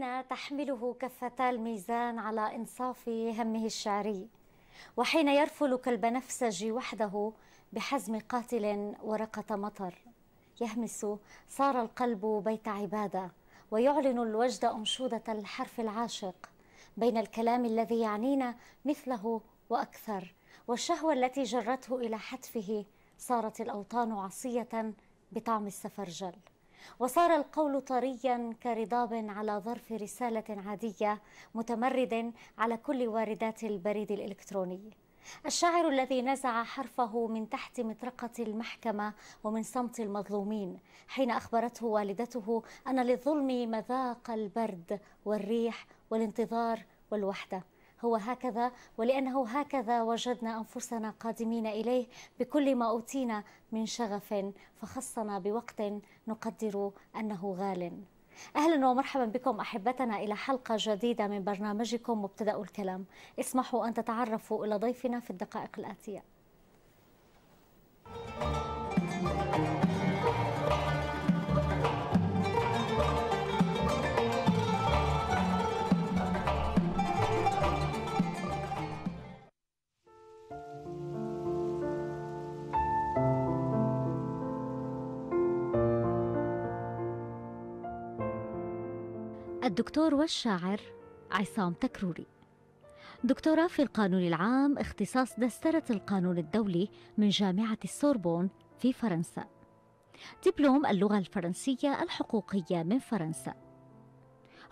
حين تحمله كفتا الميزان على إنصاف همه الشعري وحين يرفل كالبنفسج وحده بحزم قاتل ورقة مطر يهمس صار القلب بيت عبادة ويعلن الوجد أنشودة الحرف العاشق بين الكلام الذي يعنينا مثله وأكثر والشهوة التي جرته إلى حتفه صارت الأوطان عصية بطعم السفرجل وصار القول طريا كرضاب على ظرف رسالة عادية متمرد على كل واردات البريد الإلكتروني الشاعر الذي نزع حرفه من تحت مطرقة المحكمة ومن صمت المظلومين حين أخبرته والدته أن للظلم مذاق البرد والريح والانتظار والوحدة هو هكذا ولأنه هكذا وجدنا أنفسنا قادمين إليه بكل ما أوتينا من شغف فخصنا بوقت نقدر أنه غال اهلا ومرحبا بكم احبتنا الى حلقه جديده من برنامجكم مبتدا الكلام اسمحوا ان تتعرفوا الى ضيفنا في الدقائق الاتيه الدكتور والشاعر عصام تكروري دكتوراه في القانون العام اختصاص دسترة القانون الدولي من جامعة السوربون في فرنسا دبلوم اللغة الفرنسية الحقوقية من فرنسا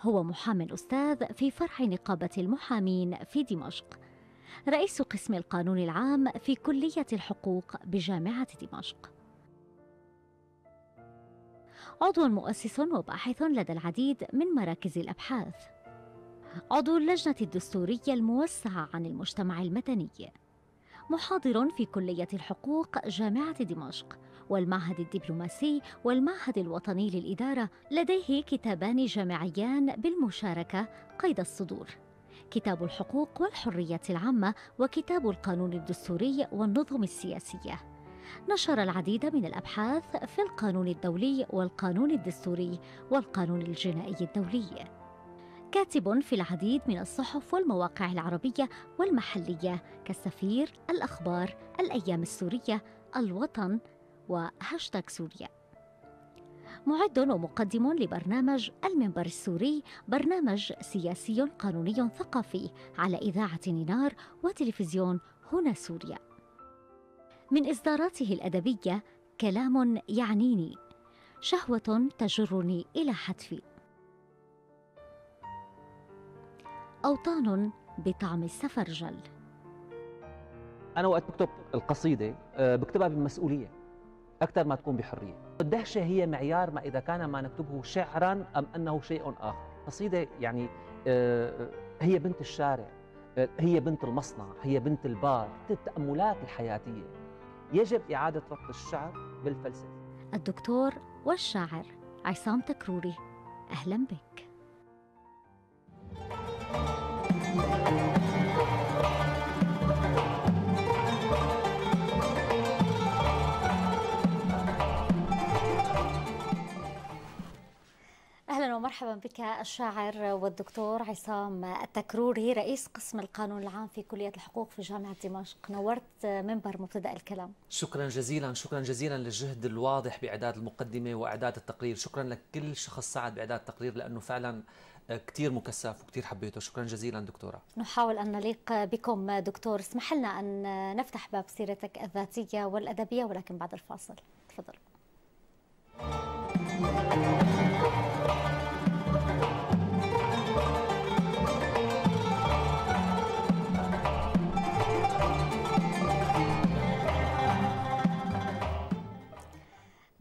هو محام أستاذ في فرع نقابة المحامين في دمشق رئيس قسم القانون العام في كلية الحقوق بجامعة دمشق عضو مؤسس وباحث لدى العديد من مراكز الأبحاث عضو اللجنة الدستورية الموسعة عن المجتمع المدني محاضر في كلية الحقوق جامعة دمشق والمعهد الدبلوماسي والمعهد الوطني للإدارة لديه كتابان جامعيان بالمشاركة قيد الصدور كتاب الحقوق والحرية العامة وكتاب القانون الدستوري والنظم السياسية نشر العديد من الأبحاث في القانون الدولي والقانون الدستوري والقانون الجنائي الدولي كاتب في العديد من الصحف والمواقع العربية والمحلية كالسفير، الأخبار، الأيام السورية، الوطن وهاشتاغ سوريا معد ومقدم لبرنامج المنبر السوري برنامج سياسي قانوني ثقافي على إذاعة نينار وتلفزيون هنا سوريا من إصداراته الأدبية كلام يعنيني شهوة تجرني إلى حتفي أوطان بطعم السفرجل أنا وقت بكتب القصيدة آه، بكتبها بمسؤولية أكثر ما تكون بحرية الدهشة هي معيار ما إذا كان ما نكتبه شعرا أم أنه شيء آخر قصيدة يعني آه، آه، هي بنت الشارع هي بنت المصنع هي بنت البار التأملات الحياتية يجب إعادة ربط الشعر بالفلسفة الدكتور والشاعر عصام تكروري أهلا بك thank you مرحبا بك الشاعر والدكتور عصام التكروري رئيس قسم القانون العام في كلية الحقوق في جامعة دمشق نورت منبر مبتدأ الكلام شكرا جزيلا شكرا جزيلا للجهد الواضح بإعداد المقدمة وإعداد التقرير شكرا لكل شخص ساعد بإعداد التقرير لأنه فعلا آه، كثير مكثف وكثير حبيته شكرا جزيلا دكتورة نحاول أن نليق بكم دكتور اسمح لنا أن نفتح باب سيرتك الذاتية والأدبية ولكن بعد الفاصل تفضل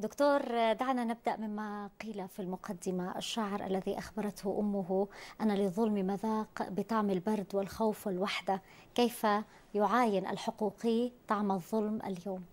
دكتور دعنا نبدأ مما قيل في المقدمة الشاعر الذي أخبرته أمه أن للظلم مذاق بطعم البرد والخوف والوحدة كيف يعاين الحقوقي طعم الظلم اليوم؟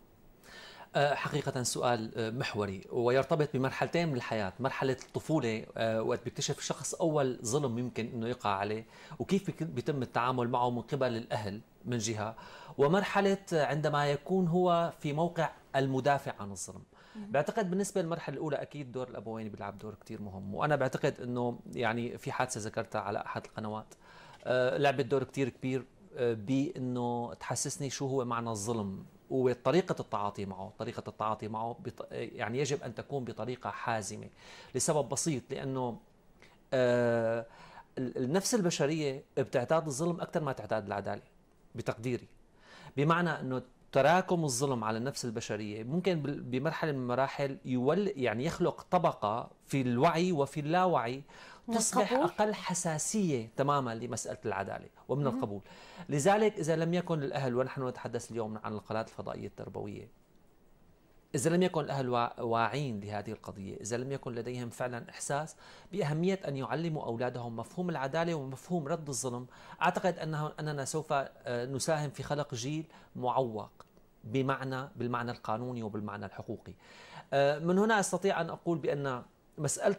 أه، حقيقة سؤال أه، محوري ويرتبط بمرحلتين من الحياة مرحلة الطفولة أه، وقت بيكتشف الشخص أول ظلم يمكن أنه يقع عليه وكيف بيتم التعامل معه من قبل الأهل من جهة ومرحلة عندما يكون هو في موقع المدافع عن الظلم بعتقد بالنسبه للمرحله الاولى اكيد دور الابوين بيلعب دور كثير مهم وانا بعتقد انه يعني في حادثه ذكرتها على احد القنوات آه، لعبت دور كثير كبير آه، بانه تحسسني شو هو معنى الظلم وطريقة التعاطي معه طريقة التعاطي معه يعني يجب أن تكون بطريقة حازمة لسبب بسيط لأنه آه، النفس البشرية بتعتاد الظلم أكثر ما تعتاد العدالة بتقديري بمعنى أنه تراكم الظلم على النفس البشرية ممكن بمرحلة من المراحل يول يعني يخلق طبقة في الوعي وفي اللاوعي تصبح القبول. أقل حساسية تماما لمسألة العدالة ومن القبول لذلك إذا لم يكن الأهل ونحن نتحدث اليوم عن القناة الفضائية التربوية إذا لم يكن الأهل واعين لهذه القضية إذا لم يكن لديهم فعلا إحساس بأهمية أن يعلموا أولادهم مفهوم العدالة ومفهوم رد الظلم أعتقد أنه أننا سوف آه، نساهم في خلق جيل معوق بمعنى بالمعنى القانوني وبالمعنى الحقوقي آه، من هنا أستطيع أن أقول بأن مسألة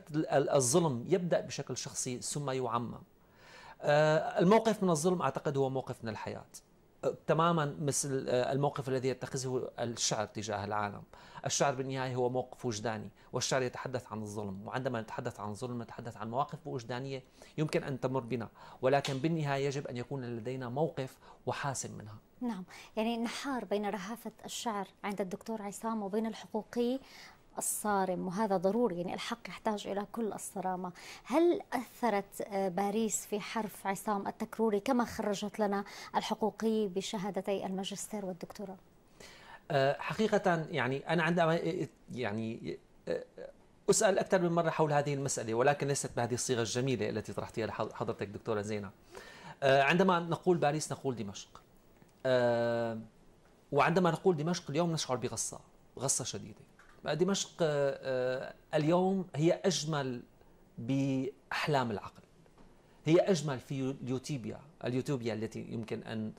الظلم يبدأ بشكل شخصي ثم يعمم آه، الموقف من الظلم أعتقد هو موقف من الحياة تماما مثل آه، الموقف الذي يتخذه الشعر تجاه العالم الشعر بالنهاية هو موقف وجداني والشعر يتحدث عن الظلم وعندما نتحدث عن الظلم نتحدث عن مواقف وجدانية يمكن أن تمر بنا ولكن بالنهاية يجب أن يكون لدينا موقف وحاسم منها نعم يعني نحار بين رهافة الشعر عند الدكتور عصام وبين الحقوقي الصارم وهذا ضروري يعني الحق يحتاج إلى كل الصرامة هل أثرت آه، باريس في حرف عصام التكروري كما خرجت لنا الحقوقي بشهادتي الماجستير والدكتوراه آه، حقيقة يعني أنا عندما آه، يعني أسأل أكثر من مرة حول هذه المسألة ولكن ليست بهذه الصيغة الجميلة التي طرحتيها لحضرتك دكتورة زينة عندما نقول باريس نقول دمشق وعندما نقول دمشق اليوم نشعر بغصة غصة شديدة دمشق آه، آه، اليوم هي أجمل بأحلام العقل هي أجمل في اليوتيوبيا اليوتيوبيا التي يمكن أن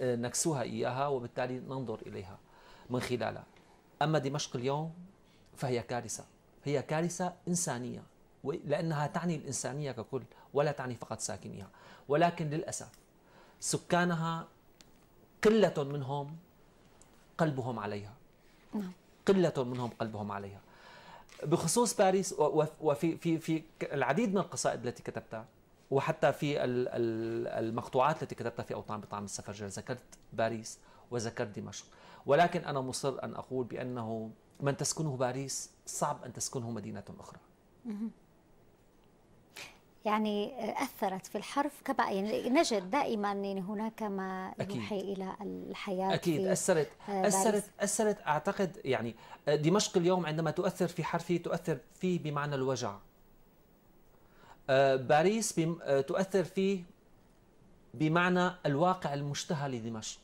آه، نكسوها إياها وبالتالي ننظر إليها من خلالها أما دمشق اليوم فهي كارثة هي كارثة إنسانية لأنها تعني الإنسانية ككل ولا تعني فقط ساكنيها ولكن للأسف سكانها قلة منهم قلبهم عليها نعم قلة منهم قلبهم عليها بخصوص باريس وفي في في العديد من القصائد التي كتبتها وحتى في المقطوعات التي كتبتها في اوطان بطعم السفرجل ذكرت باريس وذكرت دمشق ولكن انا مصر ان اقول بانه من تسكنه باريس صعب ان تسكنه مدينه اخرى يعني آه، أثرت في الحرف كما يعني نجد دائما أن هناك ما يوحي إلى الحياة أكيد أثرت آه، أثرت أثرت أعتقد يعني آه، دمشق اليوم عندما تؤثر في حرفه تؤثر فيه بمعنى الوجع باريس تؤثر فيه بمعنى الواقع المشتهى لدمشق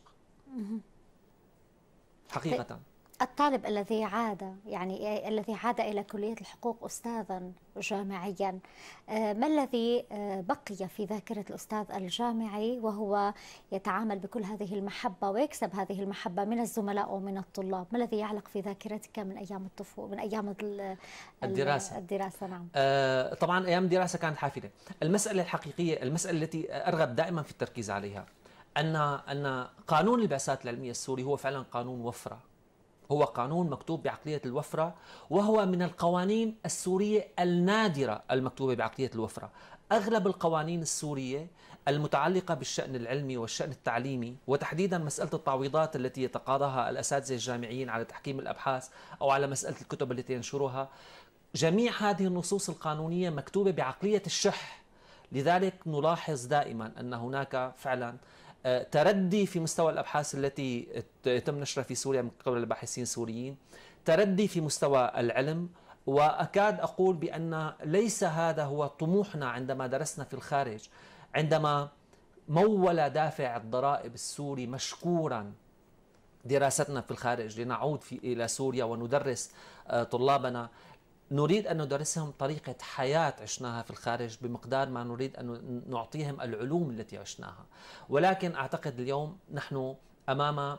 حقيقة الطالب الذي عاد يعني الذي عاد إلى كلية الحقوق أستاذا جامعيا آه، ما الذي آه، بقي في ذاكرة الأستاذ الجامعي وهو يتعامل بكل هذه المحبة ويكسب هذه المحبة من الزملاء ومن الطلاب ما الذي يعلق في ذاكرتك من أيام الطفولة من أيام الدراسة الدراسة نعم آه طبعا أيام الدراسة كانت حافلة المسألة الحقيقية المسألة التي أرغب دائما في التركيز عليها أن أن قانون البعثات العلمية السوري هو فعلا قانون وفرة هو قانون مكتوب بعقلية الوفرة وهو من القوانين السورية النادرة المكتوبة بعقلية الوفرة أغلب القوانين السورية المتعلقة بالشأن العلمي والشأن التعليمي وتحديدا مسألة التعويضات التي يتقاضاها الأساتذة الجامعيين على تحكيم الأبحاث أو على مسألة الكتب التي ينشرها جميع هذه النصوص القانونية مكتوبة بعقلية الشح لذلك نلاحظ دائما أن هناك فعلا آه، تردي في مستوى الابحاث التي يتم نشرها في سوريا من قبل الباحثين السوريين تردي في مستوى العلم واكاد اقول بان ليس هذا هو طموحنا عندما درسنا في الخارج عندما مول دافع الضرائب السوري مشكورا دراستنا في الخارج لنعود في الى سوريا وندرس آه، طلابنا نريد أن ندرسهم طريقة حياة عشناها في الخارج بمقدار ما نريد أن نعطيهم العلوم التي عشناها ولكن أعتقد اليوم نحن أمام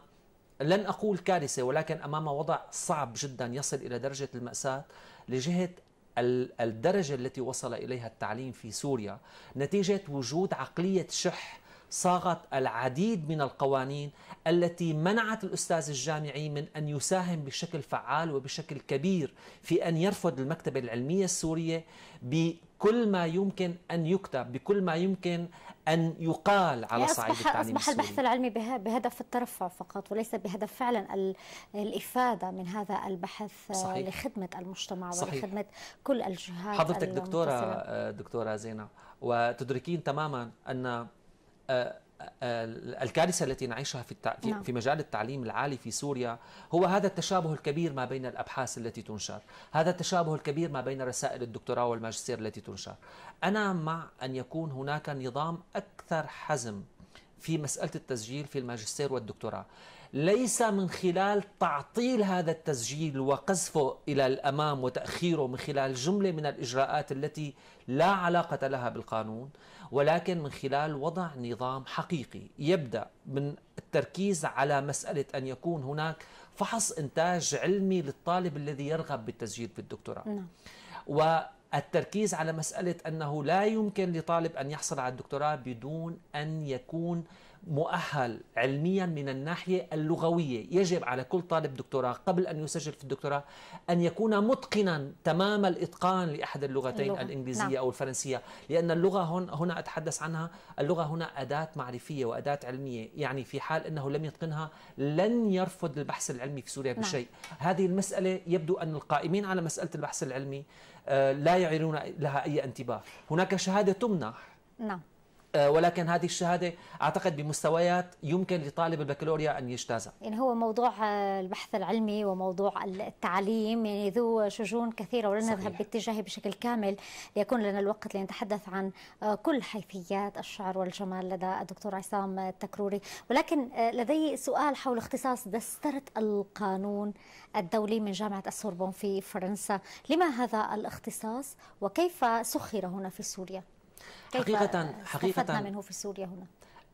لن أقول كارثة ولكن أمام وضع صعب جدا يصل إلى درجة المأساة لجهة الدرجة التي وصل إليها التعليم في سوريا نتيجة وجود عقلية شح صاغت العديد من القوانين التي منعت الاستاذ الجامعي من ان يساهم بشكل فعال وبشكل كبير في ان يرفض المكتبه العلميه السوريه بكل ما يمكن ان يكتب، بكل ما يمكن ان يقال على صعيد التعليم السوري. اصبح البحث العلمي بهدف الترفع فقط وليس بهدف فعلا الافاده من هذا البحث آه، صحيح. لخدمه المجتمع صحيح. ولخدمه كل الجهات حضرتك دكتوره آه، دكتوره زينب وتدركين تماما ان الكارثه التي نعيشها في التع... في, نعم. في مجال التعليم العالي في سوريا هو هذا التشابه الكبير ما بين الابحاث التي تنشر، هذا التشابه الكبير ما بين رسائل الدكتوراه والماجستير التي تنشر. انا مع ان يكون هناك نظام اكثر حزم في مساله التسجيل في الماجستير والدكتوراه. ليس من خلال تعطيل هذا التسجيل وقذفه الى الامام وتاخيره من خلال جمله من الاجراءات التي لا علاقه لها بالقانون، ولكن من خلال وضع نظام حقيقي يبدا من التركيز على مساله ان يكون هناك فحص انتاج علمي للطالب الذي يرغب بالتسجيل في الدكتوراه نعم. والتركيز على مساله انه لا يمكن لطالب ان يحصل على الدكتوراه بدون ان يكون مؤهل علميا من الناحية اللغوية يجب على كل طالب دكتوراه قبل أن يسجل في الدكتوراه أن يكون متقنا تمام الإتقان لأحد اللغتين اللغة. الإنجليزية نعم. أو الفرنسية لأن اللغة هون هنا أتحدث عنها اللغة هنا أداة معرفية وأداة علمية يعني في حال أنه لم يتقنها لن يرفض البحث العلمي في سوريا نعم. بشيء نعم. هذه المسألة يبدو أن القائمين على مسألة البحث العلمي آه، لا يعيرون لها أي انتباه هناك شهادة تمنح نعم آه، ولكن هذه الشهادة أعتقد بمستويات يمكن لطالب البكالوريا أن يجتازها يعني هو موضوع آه، البحث العلمي وموضوع التعليم يعني ذو شجون كثيرة ولن نذهب باتجاهه بشكل كامل ليكون لنا الوقت لنتحدث عن آه، كل حيثيات الشعر والجمال لدى الدكتور عصام التكروري ولكن لدي سؤال حول اختصاص دسترة القانون الدولي من جامعة السوربون في فرنسا لما هذا الاختصاص وكيف سخر هنا في سوريا؟ كيف حقيقة حقيقة منه في سوريا هنا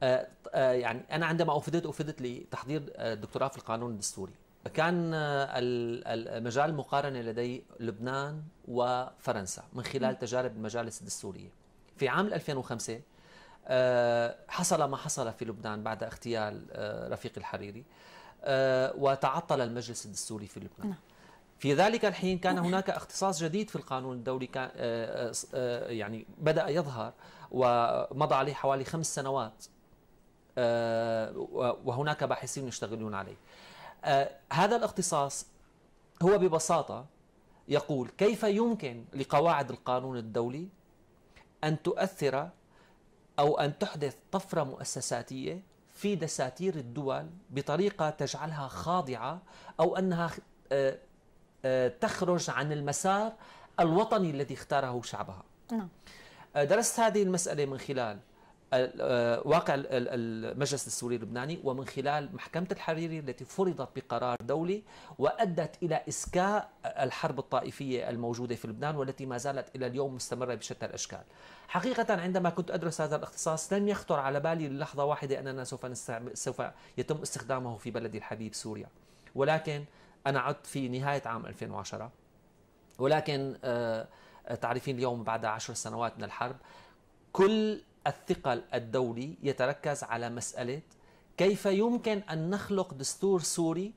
آه، آه، يعني أنا عندما أفدت أفدت لتحضير الدكتوراه آه، في القانون الدستوري كان المجال المقارنة لدي لبنان وفرنسا من خلال تجارب المجالس الدستورية في عام 2005 حصل ما حصل في لبنان بعد اغتيال رفيق الحريري وتعطل المجلس الدستوري في لبنان نعم. في ذلك الحين كان هناك اختصاص جديد في القانون الدولي كان آه، آه، آه، يعني بدأ يظهر ومضى عليه حوالي خمس سنوات وهناك باحثين يشتغلون عليه هذا الاختصاص هو ببساطة يقول كيف يمكن لقواعد القانون الدولي أن تؤثر أو أن تحدث طفرة مؤسساتية في دساتير الدول بطريقة تجعلها خاضعة أو أنها آه، تخرج عن المسار الوطني الذي اختاره شعبها نعم. آه، درست هذه المسألة من خلال آه، واقع المجلس السوري اللبناني ومن خلال محكمة الحريري التي فرضت بقرار دولي وأدت إلى إسكاء الحرب الطائفية الموجودة في لبنان والتي ما زالت إلى اليوم مستمرة بشتى الأشكال حقيقة عندما كنت أدرس هذا الاختصاص لم يخطر على بالي للحظة واحدة أننا سوف, نستعمل سوف يتم استخدامه في بلدي الحبيب سوريا ولكن انا عدت في نهايه عام 2010 ولكن آه، تعرفين اليوم بعد عشر سنوات من الحرب كل الثقل الدولي يتركز على مساله كيف يمكن ان نخلق دستور سوري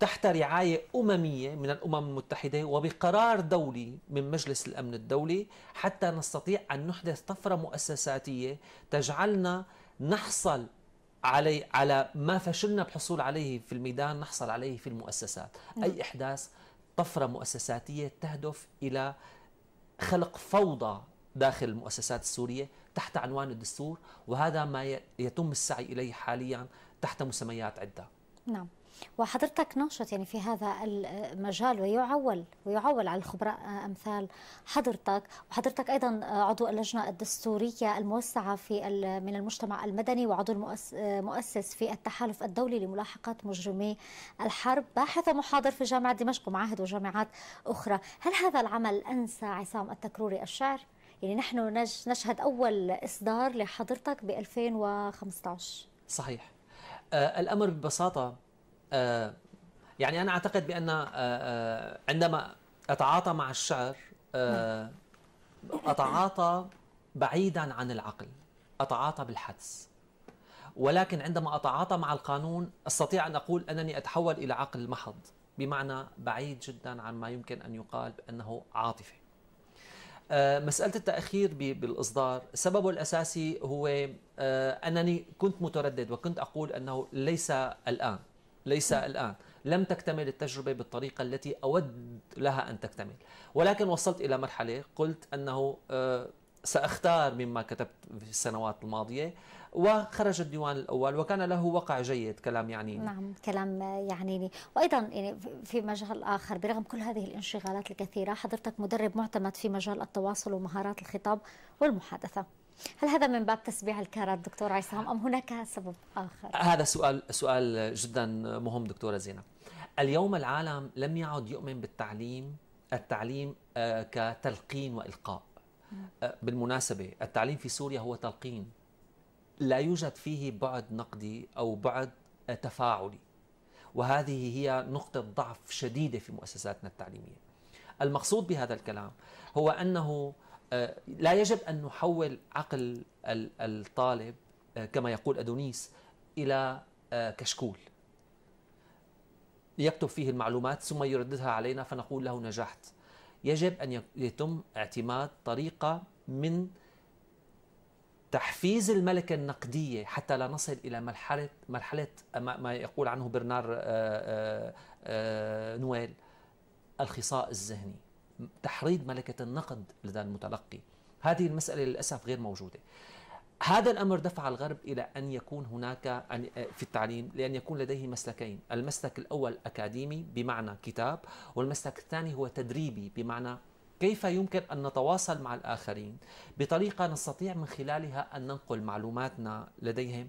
تحت رعايه امميه من الامم المتحده وبقرار دولي من مجلس الامن الدولي حتى نستطيع ان نحدث طفره مؤسساتيه تجعلنا نحصل علي على ما فشلنا بحصول عليه في الميدان نحصل عليه في المؤسسات نعم. أي إحداث طفرة مؤسساتية تهدف إلى خلق فوضى داخل المؤسسات السورية تحت عنوان الدستور وهذا ما يتم السعي إليه حاليا تحت مسميات عدة نعم وحضرتك ناشط يعني في هذا المجال ويعول ويعول على الخبراء آه، امثال حضرتك وحضرتك ايضا آه، عضو اللجنه الدستوريه الموسعه في من المجتمع المدني وعضو آه، مؤسس في التحالف الدولي لملاحقه مجرمي الحرب باحث ومحاضر في جامعه دمشق ومعاهد وجامعات اخرى هل هذا العمل انسى عصام التكروري الشعر يعني نحن نشهد اول اصدار لحضرتك ب 2015 صحيح الامر ببساطه آه، يعني انا اعتقد بان آه، آه، عندما اتعاطى مع الشعر اتعاطى بعيدا عن العقل اتعاطى بالحدس ولكن عندما اتعاطى مع القانون استطيع ان اقول انني اتحول الى عقل محض بمعنى بعيد جدا عن ما يمكن ان يقال بانه عاطفه مسألة التأخير بالإصدار سببه الأساسي هو أنني كنت متردد وكنت أقول أنه ليس الآن ليس نعم. الآن لم تكتمل التجربة بالطريقة التي أود لها أن تكتمل ولكن وصلت إلى مرحلة قلت أنه آه، سأختار مما كتبت في السنوات الماضية وخرج الديوان الأول وكان له وقع جيد كلام يعنيني نعم كلام آه، يعنيني وأيضا يعني في مجال آخر برغم كل هذه الانشغالات الكثيرة حضرتك مدرب معتمد في مجال التواصل ومهارات الخطاب والمحادثة هل هذا من باب تسبيع الكارت دكتور عصام ام هناك سبب اخر؟ هذا سؤال سؤال جدا مهم دكتوره زينب. اليوم العالم لم يعد يؤمن بالتعليم التعليم آه، كتلقين والقاء. آه، بالمناسبه التعليم في سوريا هو تلقين لا يوجد فيه بعد نقدي او بعد تفاعلي. وهذه هي نقطه ضعف شديده في مؤسساتنا التعليميه. المقصود بهذا الكلام هو انه آه، لا يجب أن نحول عقل الطالب آه، كما يقول أدونيس إلى آه، كشكول يكتب فيه المعلومات ثم يرددها علينا فنقول له نجحت يجب أن يتم اعتماد طريقة من تحفيز الملكة النقدية حتى لا نصل إلى مرحلة مرحلة ما يقول عنه برنار نويل الخصاء الذهني تحريض ملكة النقد لدى المتلقي هذه المسألة للأسف غير موجودة هذا الأمر دفع الغرب إلى أن يكون هناك آه، في التعليم لأن يكون لديه مسلكين المسلك الأول أكاديمي بمعنى كتاب والمسلك الثاني هو تدريبي بمعنى كيف يمكن أن نتواصل مع الآخرين بطريقة نستطيع من خلالها أن ننقل معلوماتنا لديهم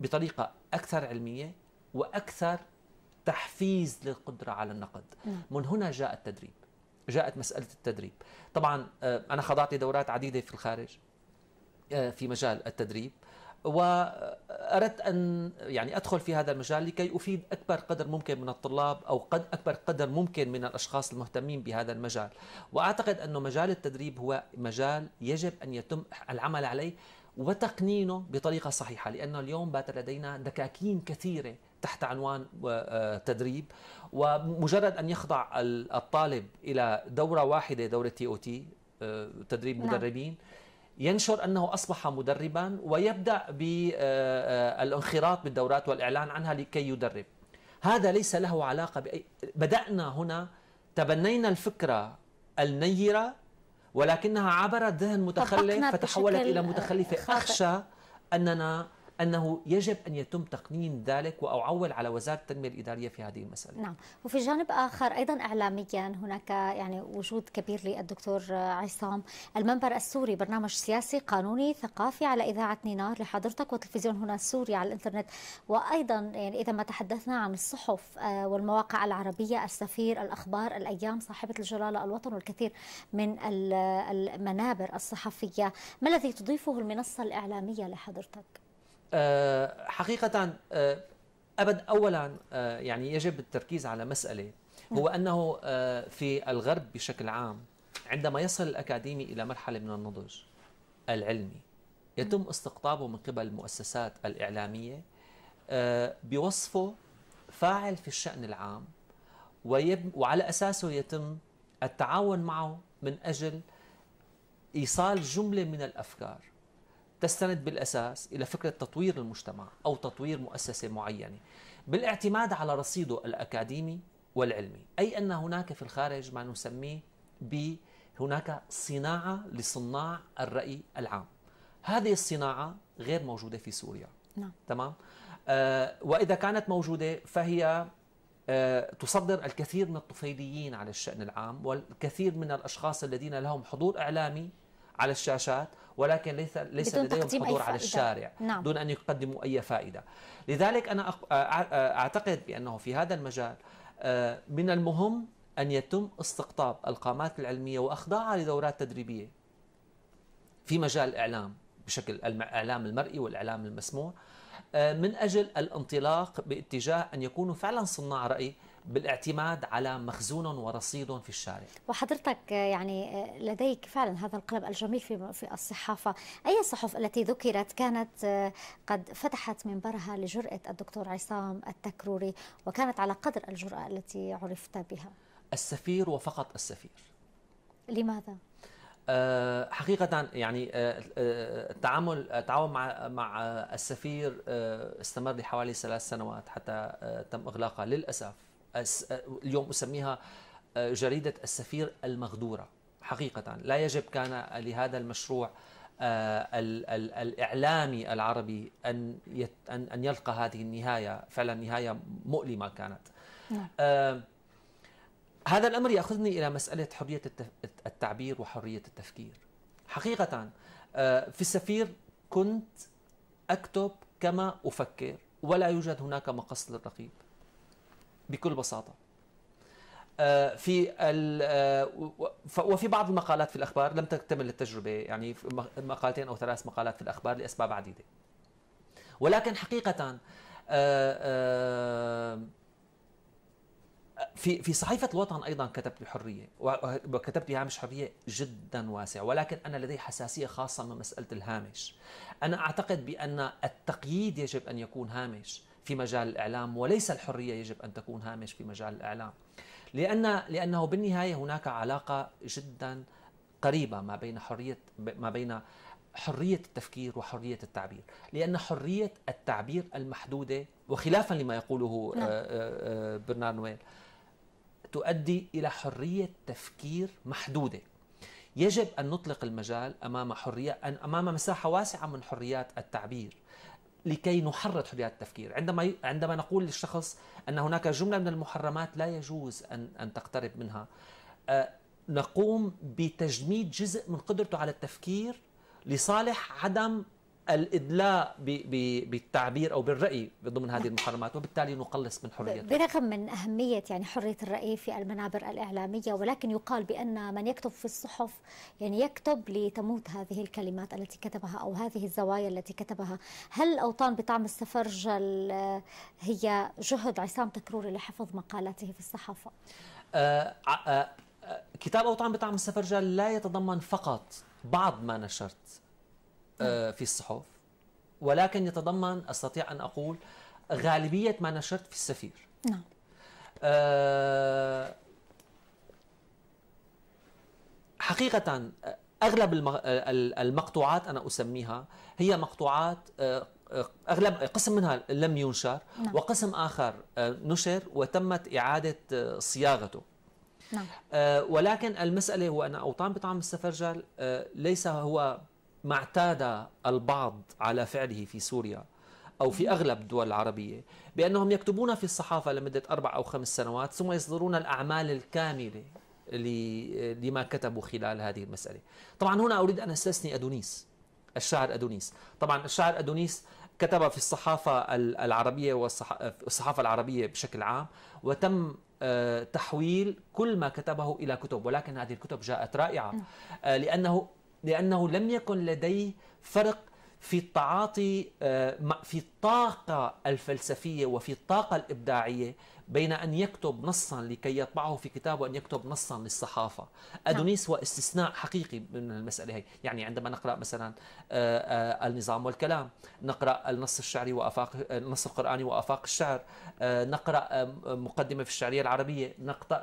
بطريقة أكثر علمية وأكثر تحفيز للقدرة على النقد نعم. من هنا جاء التدريب جاءت مسألة التدريب طبعا آه، أنا خضعت لدورات عديدة في الخارج آه، في مجال التدريب واردت ان يعني ادخل في هذا المجال لكي افيد اكبر قدر ممكن من الطلاب او قد اكبر قدر ممكن من الاشخاص المهتمين بهذا المجال واعتقد انه مجال التدريب هو مجال يجب ان يتم العمل عليه وتقنينه بطريقه صحيحه لانه اليوم بات لدينا دكاكين كثيره تحت عنوان آه، تدريب ومجرد ان يخضع الطالب الى دوره واحده دوره تي او تي تدريب نعم. مدربين ينشر انه اصبح مدربا ويبدا بالانخراط آه، آه، بالدورات والاعلان عنها لكي يدرب هذا ليس له علاقه باي بدانا هنا تبنينا الفكره النيره ولكنها عبرت ذهن متخلف فتحولت الى متخلفه اخشى اننا أنه يجب أن يتم تقنين ذلك وأعول على وزارة التنمية الإدارية في هذه المسألة نعم وفي جانب آخر أيضا إعلاميا هناك يعني وجود كبير للدكتور عصام المنبر السوري برنامج سياسي قانوني ثقافي على إذاعة نينار لحضرتك وتلفزيون هنا السوري على الإنترنت وأيضا يعني إذا ما تحدثنا عن الصحف آه، والمواقع العربية السفير الأخبار الأيام صاحبة الجلالة الوطن والكثير من المنابر الصحفية ما الذي تضيفه المنصة الإعلامية لحضرتك؟ آه، حقيقة آه، أبد أولا آه، يعني يجب التركيز على مسألة هو نعم. أنه في الغرب بشكل عام عندما يصل الأكاديمي إلى مرحلة من النضج العلمي يتم نعم. استقطابه من قبل المؤسسات الإعلامية بوصفه فاعل في الشأن العام وعلى أساسه يتم التعاون معه من أجل إيصال جملة من الأفكار تستند بالأساس إلى فكرة تطوير المجتمع أو تطوير مؤسسة معينة بالاعتماد على رصيده الأكاديمي والعلمي أي أن هناك في الخارج ما نسميه ب هناك صناعة لصناع الرأي العام هذه الصناعة غير موجودة في سوريا نعم. تمام آه وإذا كانت موجودة فهي آه تصدر الكثير من الطفيليين على الشأن العام والكثير من الأشخاص الذين لهم حضور إعلامي على الشاشات ولكن ليس ليس لديهم حضور على الشارع نعم. دون ان يقدموا اي فائده لذلك انا اعتقد بانه في هذا المجال من المهم ان يتم استقطاب القامات العلميه واخضاعها لدورات تدريبيه في مجال الاعلام بشكل الاعلام المرئي والاعلام المسموع من اجل الانطلاق باتجاه ان يكونوا فعلا صناع راي بالاعتماد على مخزون ورصيد في الشارع وحضرتك آه، يعني آه، لديك فعلا هذا القلب الجميل في في الصحافة أي الصحف التي ذكرت كانت آه، قد فتحت منبرها لجرأة الدكتور عصام التكروري وكانت على قدر الجرأة التي عرفت بها السفير وفقط السفير لماذا؟ حقيقة يعني التعامل التعاون مع مع السفير استمر لحوالي ثلاث سنوات حتى تم اغلاقها للاسف اليوم أسميها آه، جريدة السفير المغدورة حقيقة لا يجب كان لهذا المشروع آه، الإعلامي العربي أن أن يلقى هذه النهاية فعلا نهاية مؤلمة كانت نعم. آه، هذا الأمر يأخذني إلى مسألة حرية التعبير وحرية التفكير حقيقة في السفير كنت أكتب كما أفكر ولا يوجد هناك مقص للرقيب بكل بساطة آه، في آه، وفي بعض المقالات في الأخبار لم تكتمل التجربة يعني مقالتين أو ثلاث مقالات في الأخبار لأسباب عديدة ولكن حقيقة آه، في في صحيفة الوطن أيضا كتبت بحرية وكتبت بهامش حرية جدا واسع ولكن أنا لدي حساسية خاصة من مسألة الهامش أنا أعتقد بأن التقييد يجب أن يكون هامش في مجال الإعلام وليس الحرية يجب أن تكون هامش في مجال الإعلام لأن لأنه بالنهاية هناك علاقة جدا قريبة ما بين حرية ما بين حرية التفكير وحرية التعبير لأن حرية التعبير المحدودة وخلافا لما يقوله آه، نعم. آه، آه، برنار نويل تؤدي إلى حرية تفكير محدودة يجب أن نطلق المجال أمام حرية أمام مساحة واسعة من حريات التعبير لكي نحرض حريات التفكير عندما عندما نقول للشخص ان هناك جمله من المحرمات لا يجوز ان ان تقترب منها آه، نقوم بتجميد جزء من قدرته على التفكير لصالح عدم الادلاء بالتعبير او بالراي ضمن هذه المحرمات وبالتالي نقلص من حريه برغم من اهميه يعني حريه الراي في المنابر الاعلاميه ولكن يقال بان من يكتب في الصحف يعني يكتب لتموت هذه الكلمات التي كتبها او هذه الزوايا التي كتبها هل اوطان بطعم السفرج هي جهد عصام تكروري لحفظ مقالاته في الصحافه آه آه كتاب اوطان بطعم السفرجل لا يتضمن فقط بعض ما نشرت آه، نعم. في الصحف ولكن يتضمن استطيع ان اقول غالبيه ما نشرت في السفير نعم آه، حقيقه اغلب المقطوعات انا اسميها هي مقطوعات آه، اغلب قسم منها لم ينشر نعم. وقسم اخر نشر وتمت اعاده صياغته نعم. ولكن المساله هو ان اوطان بطعام السفرجل ليس هو ما اعتاد البعض على فعله في سوريا أو في أغلب الدول العربية بأنهم يكتبون في الصحافة لمدة أربع أو خمس سنوات ثم يصدرون الأعمال الكاملة لما كتبوا خلال هذه المسألة طبعا هنا أريد أن أستثني أدونيس الشاعر أدونيس طبعا الشاعر أدونيس كتب في الصحافة العربية والصحافة العربية بشكل عام وتم آه، تحويل كل ما كتبه إلى كتب ولكن هذه الكتب جاءت رائعة نعم. آه، لأنه لأنه لم يكن لديه فرق في التعاطي آه، في الطاقة الفلسفية وفي الطاقة الإبداعية بين أن يكتب نصا لكي يطبعه في كتاب وأن يكتب نصا للصحافة أدونيس هو استثناء حقيقي من المسألة هي يعني عندما نقرأ مثلا آه، آه، النظام والكلام نقرأ النص الشعري وأفاق النص القرآني وأفاق الشعر آه، نقرأ مقدمة في الشعرية العربية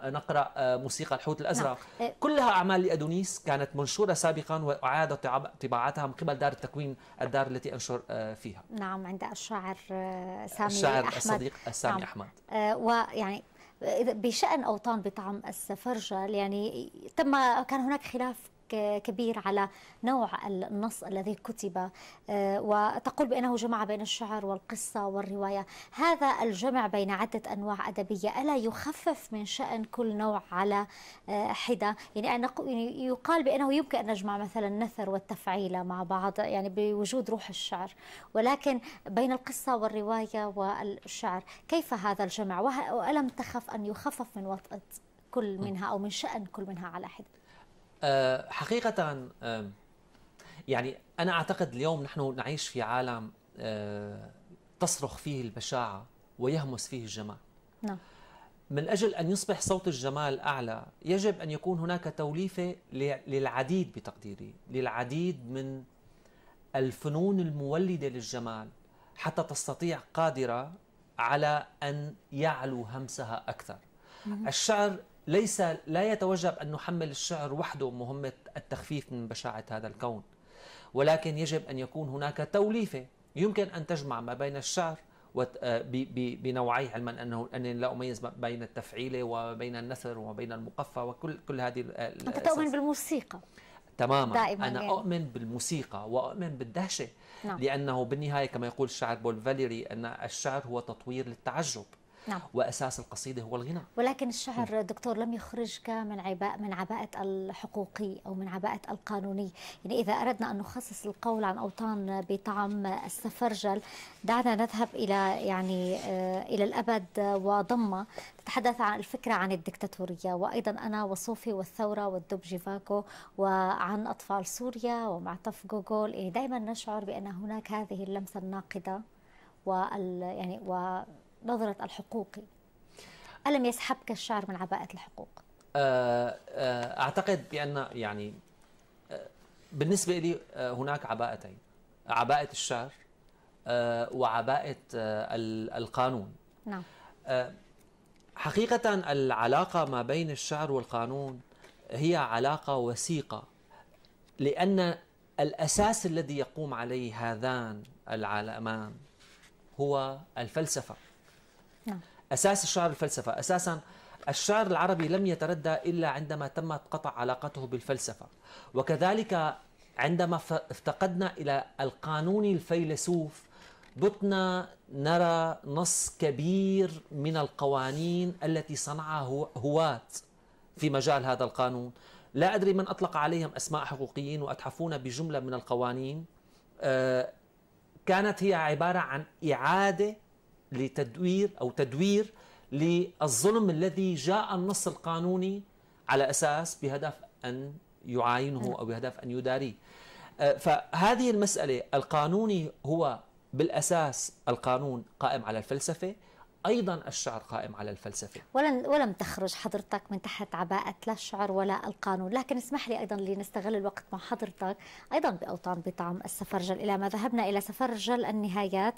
نقرأ موسيقى الحوت الأزرق نعم. كلها أعمال لأدونيس كانت منشورة سابقا وأعاد طباعتها من قبل دار التكوين الدار التي أنشر فيها نعم عند الشاعر سامي الشاعر أحمد الصديق سامي نعم. أحمد ويعني بشأن أوطان بطعم السفرجل يعني تم كان هناك خلاف كبير على نوع النص الذي كتب آه، وتقول بأنه جمع بين الشعر والقصة والرواية هذا الجمع بين عدة أنواع أدبية ألا يخفف من شأن كل نوع على آه، حدة يعني, يعني يقال بأنه يمكن أن نجمع مثلا النثر والتفعيلة مع بعض يعني بوجود روح الشعر ولكن بين القصة والرواية والشعر كيف هذا الجمع وألم تخف أن يخفف من وطأة كل منها أو من شأن كل منها على حدة آه، حقيقة يعني أنا أعتقد اليوم نحن نعيش في عالم آه، تصرخ فيه البشاعة ويهمس فيه الجمال نعم من أجل أن يصبح صوت الجمال أعلى يجب أن يكون هناك توليفة للعديد بتقديري للعديد من الفنون المولدة للجمال حتى تستطيع قادرة على أن يعلو همسها أكثر الشعر ليس لا يتوجب أن نحمل الشعر وحده مهمة التخفيف من بشاعة هذا الكون ولكن يجب أن يكون هناك توليفة يمكن أن تجمع ما بين الشعر آه، بنوعيه علما انه اني لا اميز بين التفعيله وبين النثر وبين المقفى وكل كل هذه انت تؤمن بالموسيقى تماما دائما انا يعني. اؤمن بالموسيقى واؤمن بالدهشه نعم. لانه بالنهايه كما يقول الشاعر بول فاليري ان الشعر هو تطوير للتعجب نعم. وأساس القصيدة هو الغناء ولكن الشعر دكتور لم يخرجك من عباء من عباءة الحقوقي أو من عباءة القانوني يعني إذا أردنا أن نخصص القول عن أوطان بطعم السفرجل دعنا نذهب إلى يعني آه، إلى الأبد وضمة تتحدث عن الفكرة عن الدكتاتورية وأيضا أنا وصوفي والثورة والدب جيفاكو وعن أطفال سوريا ومعطف جوجل يعني دائما نشعر بأن هناك هذه اللمسة الناقدة وال يعني و نظرة الحقوقي ألم يسحبك الشعر من عباءة الحقوق؟ آه، آه، أعتقد بأن يعني آه، بالنسبة لي هناك عباءتين عباءة الشعر وعباءة القانون نعم حقيقة العلاقة ما بين الشعر والقانون هي علاقة وثيقة لأن الأساس الذي يقوم عليه هذان العالمان هو الفلسفة أساس الشعر الفلسفة أساساً الشعر العربي لم يتردى الا عندما تمت قطع علاقته بالفلسفه وكذلك عندما افتقدنا الى القانون الفيلسوف بتنا نرى نص كبير من القوانين التي صنعها هواة في مجال هذا القانون لا أدري من أطلق عليهم أسماء حقوقيين وأتحفون بجملة من القوانين آه، كانت هي عبارة عن إعادة لتدوير أو تدوير للظلم الذي جاء النص القانوني على أساس بهدف أن يعاينه أو بهدف أن يداريه آه، فهذه المسألة القانوني هو بالأساس القانون قائم على الفلسفة ايضا الشعر قائم على الفلسفه ولم ولم تخرج حضرتك من تحت عباءه لا الشعر ولا القانون لكن اسمح لي ايضا لنستغل الوقت مع حضرتك ايضا باوطان بطعم السفرجل الى ما ذهبنا الى سفرجل النهايات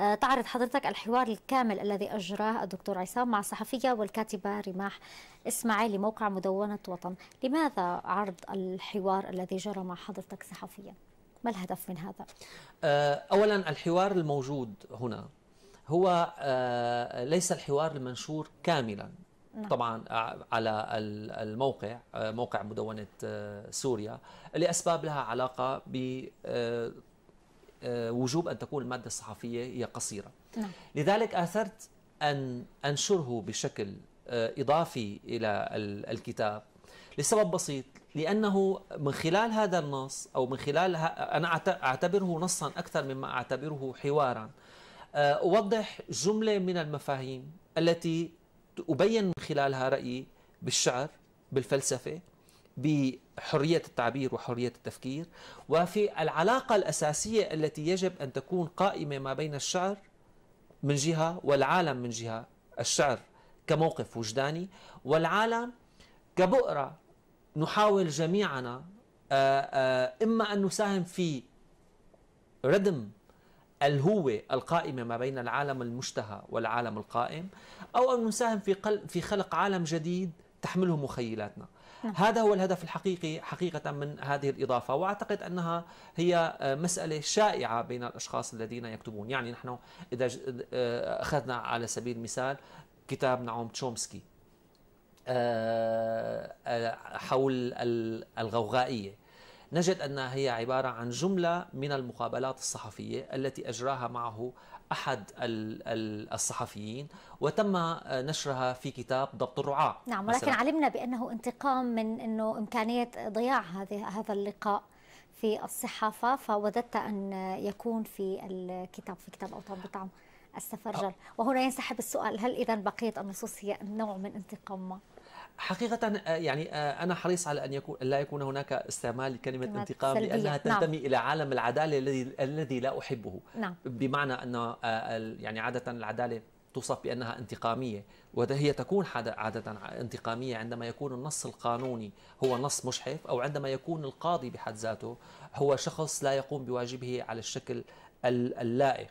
آه، تعرض حضرتك الحوار الكامل الذي اجراه الدكتور عصام مع صحفيه والكاتبه رماح اسماعيل لموقع مدونه وطن لماذا عرض الحوار الذي جرى مع حضرتك صحفيا ما الهدف من هذا آه، اولا الحوار الموجود هنا هو آه، آه، ليس الحوار المنشور كاملا نعم. طبعا آه، على الموقع موقع مدونة سوريا لأسباب لها علاقة ب وجوب أن تكون المادة الصحفية هي قصيرة نعم. لذلك آثرت أن أنشره بشكل إضافي إلى الكتاب لسبب بسيط لأنه من خلال هذا النص أو من خلال أنا أعتبره نصا أكثر مما أعتبره حوارا آه، أوضح جملة من المفاهيم التي أبين من خلالها رأيي بالشعر بالفلسفة بحرية التعبير وحرية التفكير وفي العلاقة الأساسية التي يجب أن تكون قائمة ما بين الشعر من جهة والعالم من جهة الشعر كموقف وجداني والعالم كبؤرة نحاول جميعنا آه، آه، إما أن نساهم في ردم الهوة القائمة ما بين العالم المشتهى والعالم القائم أو أن نساهم في, في خلق عالم جديد تحمله مخيلاتنا نعم. هذا هو الهدف الحقيقي حقيقة من هذه الإضافة وأعتقد أنها هي آه، مسألة شائعة بين الأشخاص الذين يكتبون يعني نحن إذا آه، أخذنا على سبيل المثال كتاب نعوم تشومسكي آه، حول الغوغائية نجد أنها هي عبارة عن جملة من المقابلات الصحفية التي أجراها معه أحد الصحفيين وتم نشرها في كتاب ضبط الرعاة نعم ولكن مثلاً. علمنا بأنه انتقام من أنه إمكانية ضياع هذه هذا اللقاء في الصحافة فوددت أن يكون في الكتاب في كتاب أوطان بطعم السفرجل وهنا ينسحب السؤال هل إذا بقية النصوص هي نوع من انتقام ما؟ حقيقة آه، يعني آه، أنا حريص على أن يكون لا يكون هناك استعمال لكلمة انتقام سلبية. لأنها نعم. تنتمي نعم. إلى عالم العدالة الذي الذي لا أحبه نعم. بمعنى أن آه، يعني عادة العدالة توصف بأنها انتقامية وهي تكون عادة انتقامية عندما يكون النص القانوني هو نص مشحف أو عندما يكون القاضي بحد ذاته هو شخص لا يقوم بواجبه على الشكل اللائق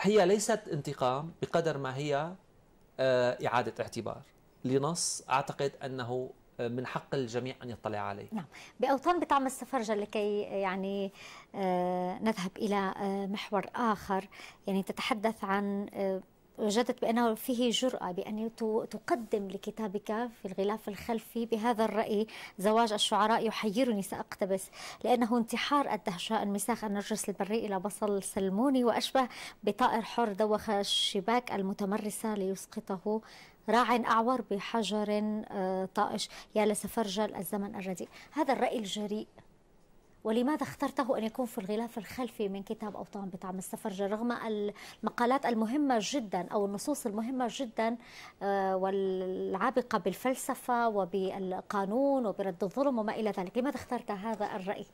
هي ليست انتقام بقدر ما هي إعادة اعتبار لنص اعتقد انه آه، من حق الجميع ان يطلع عليه. نعم، باوطان بطعم السفرجه لكي آه، يعني آه، نذهب الى محور اخر، يعني تتحدث عن وجدت بأنه فيه جرأة بأن تقدم لكتابك في الغلاف الخلفي بهذا الرأي زواج الشعراء يحيرني سأقتبس لأنه انتحار الدهشة انمساخ النرجس البري إلى بصل سلموني وأشبه بطائر حر دوخ الشباك المتمرسة ليسقطه راع أعور بحجر آه، طائش يا لسفرجل الزمن الرديء هذا الرأي الجريء ولماذا اخترته أن يكون في الغلاف الخلفي من كتاب أوطان بطعم السفرجة رغم المقالات المهمة جدا أو النصوص المهمة جدا آه، والعابقة بالفلسفة وبالقانون وبرد الظلم وما إلى ذلك لماذا اخترت هذا الرأي؟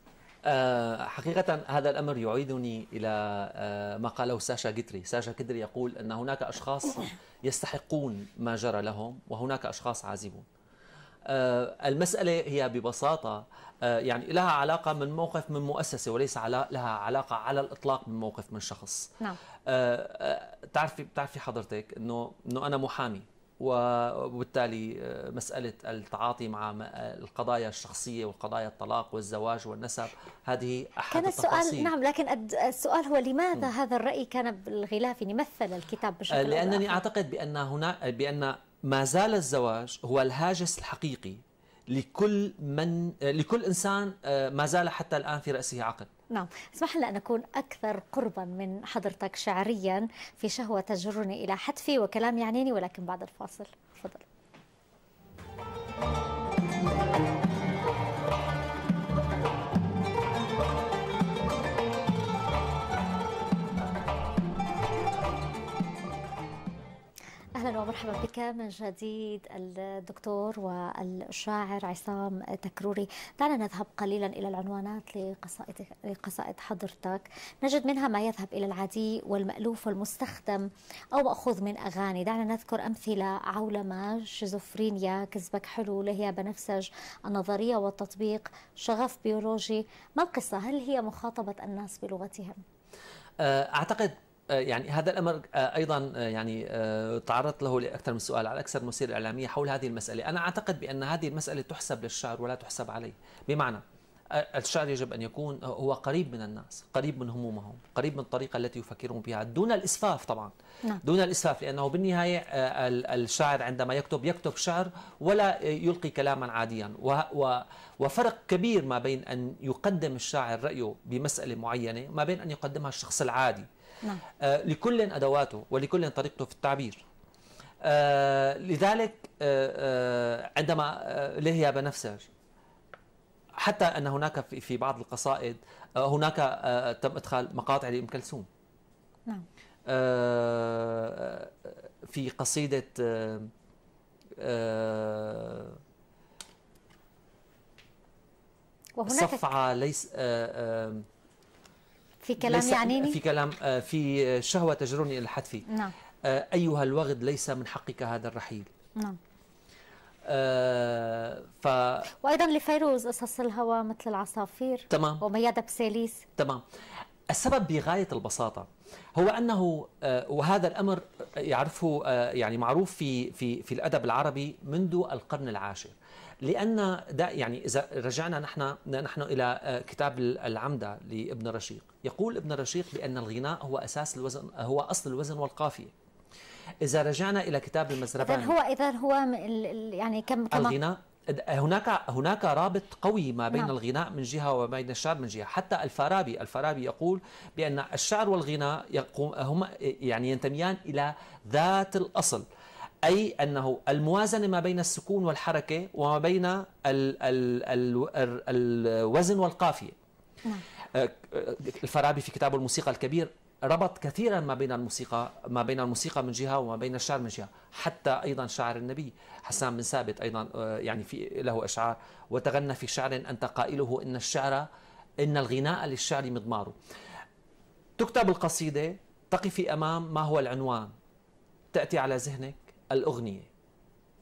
آه، حقيقة هذا الأمر يعيدني إلى آه، ما قاله ساشا قدري ساشا قدري يقول أن هناك أشخاص يستحقون ما جرى لهم وهناك أشخاص عازبون آه، المسألة هي ببساطة يعني لها علاقة من موقف من مؤسسة وليس على لها علاقة على الإطلاق من موقف من شخص نعم تعرفي بتعرفي حضرتك أنه أنه أنا محامي وبالتالي آه، مسألة التعاطي مع آه، القضايا الشخصية والقضايا الطلاق والزواج والنسب هذه أحد كان السؤال التفاصيل. نعم لكن السؤال هو لماذا م. هذا الرأي كان بالغلاف يمثل الكتاب بشكل آه، لأنني أعتقد بأن هنا بأن ما زال الزواج هو الهاجس الحقيقي لكل من لكل انسان آه، ما زال حتى الان في راسه عقل نعم اسمح لنا أن أكون أكثر قربا من حضرتك شعريا في شهوة تجرني إلى حتفي وكلام يعنيني ولكن بعد الفاصل تفضل اهلا ومرحبا بك من جديد الدكتور والشاعر عصام تكروري دعنا نذهب قليلا الى العنوانات لقصائد لقصائد حضرتك نجد منها ما يذهب الى العادي والمالوف والمستخدم او ماخوذ من اغاني دعنا نذكر امثله عولمه شيزوفرينيا كذبك حلو لهي بنفسج النظريه والتطبيق شغف بيولوجي ما القصه هل هي مخاطبه الناس بلغتهم أه، اعتقد آه، يعني هذا الامر آه، ايضا آه، يعني تعرضت له لاكثر من سؤال على اكثر مسير اعلاميه حول هذه المساله، انا اعتقد بان هذه المساله تحسب للشعر ولا تحسب عليه، بمعنى الشعر يجب ان يكون هو قريب من الناس، قريب من همومهم، قريب من الطريقه التي يفكرون بها، دون الاسفاف طبعا. نعم. دون الاسفاف لانه بالنهايه الشاعر عندما يكتب يكتب شعر ولا يلقي كلاما عاديا، وفرق كبير ما بين ان يقدم الشاعر رايه بمساله معينه، ما بين ان يقدمها الشخص العادي. نعم. آه، لكل أدواته ولكل طريقته في التعبير آه، لذلك آه، عندما لهي بنفسج حتى أن هناك في بعض القصائد هناك تم إدخال مقاطع لأم كلثوم نعم. في قصيدة وهناك صفعة ليس آه آه في كلام يعنيني في كلام آه، في شهوة تجرني إلى الحتف نعم آه، أيها الوغد ليس من حقك هذا الرحيل نعم آه ف وايضا لفيروز قصص الهوى مثل العصافير تمام وميادة بساليس تمام السبب بغايه البساطه هو انه آه وهذا الامر يعرفه آه يعني معروف في في في الادب العربي منذ القرن العاشر لان ده يعني اذا رجعنا نحن نحن الى آه، كتاب العمده لابن رشيق يقول ابن رشيق بان الغناء هو اساس الوزن هو اصل الوزن والقافيه اذا رجعنا الى كتاب المزربان اذا هو اذا هو يعني كم كما الغناء هناك هناك رابط قوي ما بين نعم. الغناء من جهه وما بين الشعر من جهه، حتى الفارابي، الفارابي يقول بان الشعر والغناء يقوم هما يعني ينتميان الى ذات الاصل، أي أنه الموازنة ما بين السكون والحركة وما بين ال ال ال ال الوزن والقافية نعم. أه، الفارابي في كتابه الموسيقى الكبير ربط كثيرا ما بين الموسيقى ما بين الموسيقى من جهه وما بين الشعر من جهه حتى ايضا شعر النبي حسان بن ثابت ايضا أه، يعني في له اشعار وتغنى في شعر انت قائله ان الشعر ان الغناء للشعر مضمار تكتب القصيده تقفي امام ما هو العنوان تاتي على ذهنك الأغنية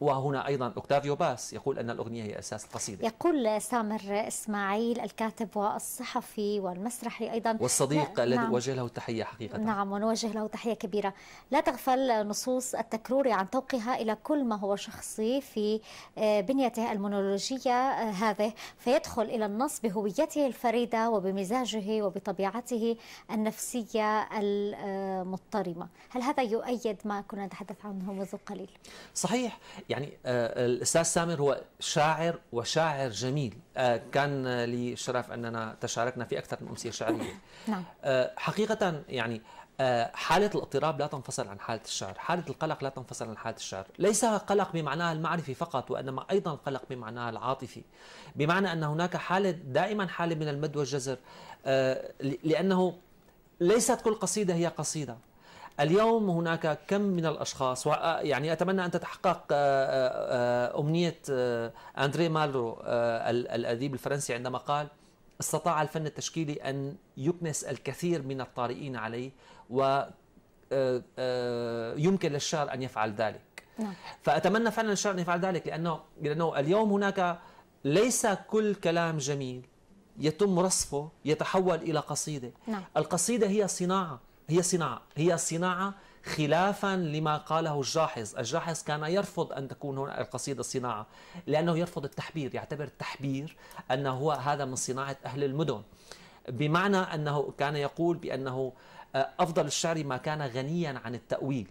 وهنا أيضا أوكتافيو باس يقول أن الأغنية هي أساس القصيدة يقول سامر إسماعيل الكاتب والصحفي والمسرحي أيضا والصديق الذي نعم. وجه له التحية حقيقة نعم ونوجه له تحية كبيرة لا تغفل نصوص التكرور عن توقها إلى كل ما هو شخصي في آه، بنيته المونولوجية آه، هذه فيدخل إلى النص بهويته الفريدة وبمزاجه وبطبيعته النفسية المضطرمة هل هذا يؤيد ما كنا نتحدث عنه منذ قليل؟ صحيح يعني آه، الاستاذ سامر هو شاعر وشاعر جميل آه، كان لي الشرف اننا تشاركنا في اكثر من امسيه شعريه نعم آه، حقيقه يعني حالة الاضطراب لا تنفصل عن حالة الشعر حالة القلق لا تنفصل عن حالة الشعر ليس قلق بمعناها المعرفي فقط وإنما أيضا قلق بمعناها العاطفي بمعنى أن هناك حالة دائما حالة من المد والجزر لأنه ليست كل قصيدة هي قصيدة اليوم هناك كم من الاشخاص آه، يعني اتمنى ان تتحقق آه، آه، امنيه اندري مالرو الاديب الفرنسي عندما قال استطاع الفن التشكيلي ان يكنس الكثير من الطارئين عليه ويمكن للشعر ان يفعل ذلك نعم. فاتمنى فعلا الشعر ان يفعل ذلك لانه لانه اليوم هناك ليس كل كلام جميل يتم رصفه يتحول الى قصيده نعم. القصيده هي صناعه هي صناعة هي صناعة خلافا لما قاله الجاحظ الجاحظ كان يرفض أن تكون هنا القصيدة صناعة لأنه يرفض التحبير يعتبر التحبير أنه هو هذا من صناعة أهل المدن بمعنى أنه كان يقول بأنه آه، أفضل الشعر ما كان غنيا عن التأويل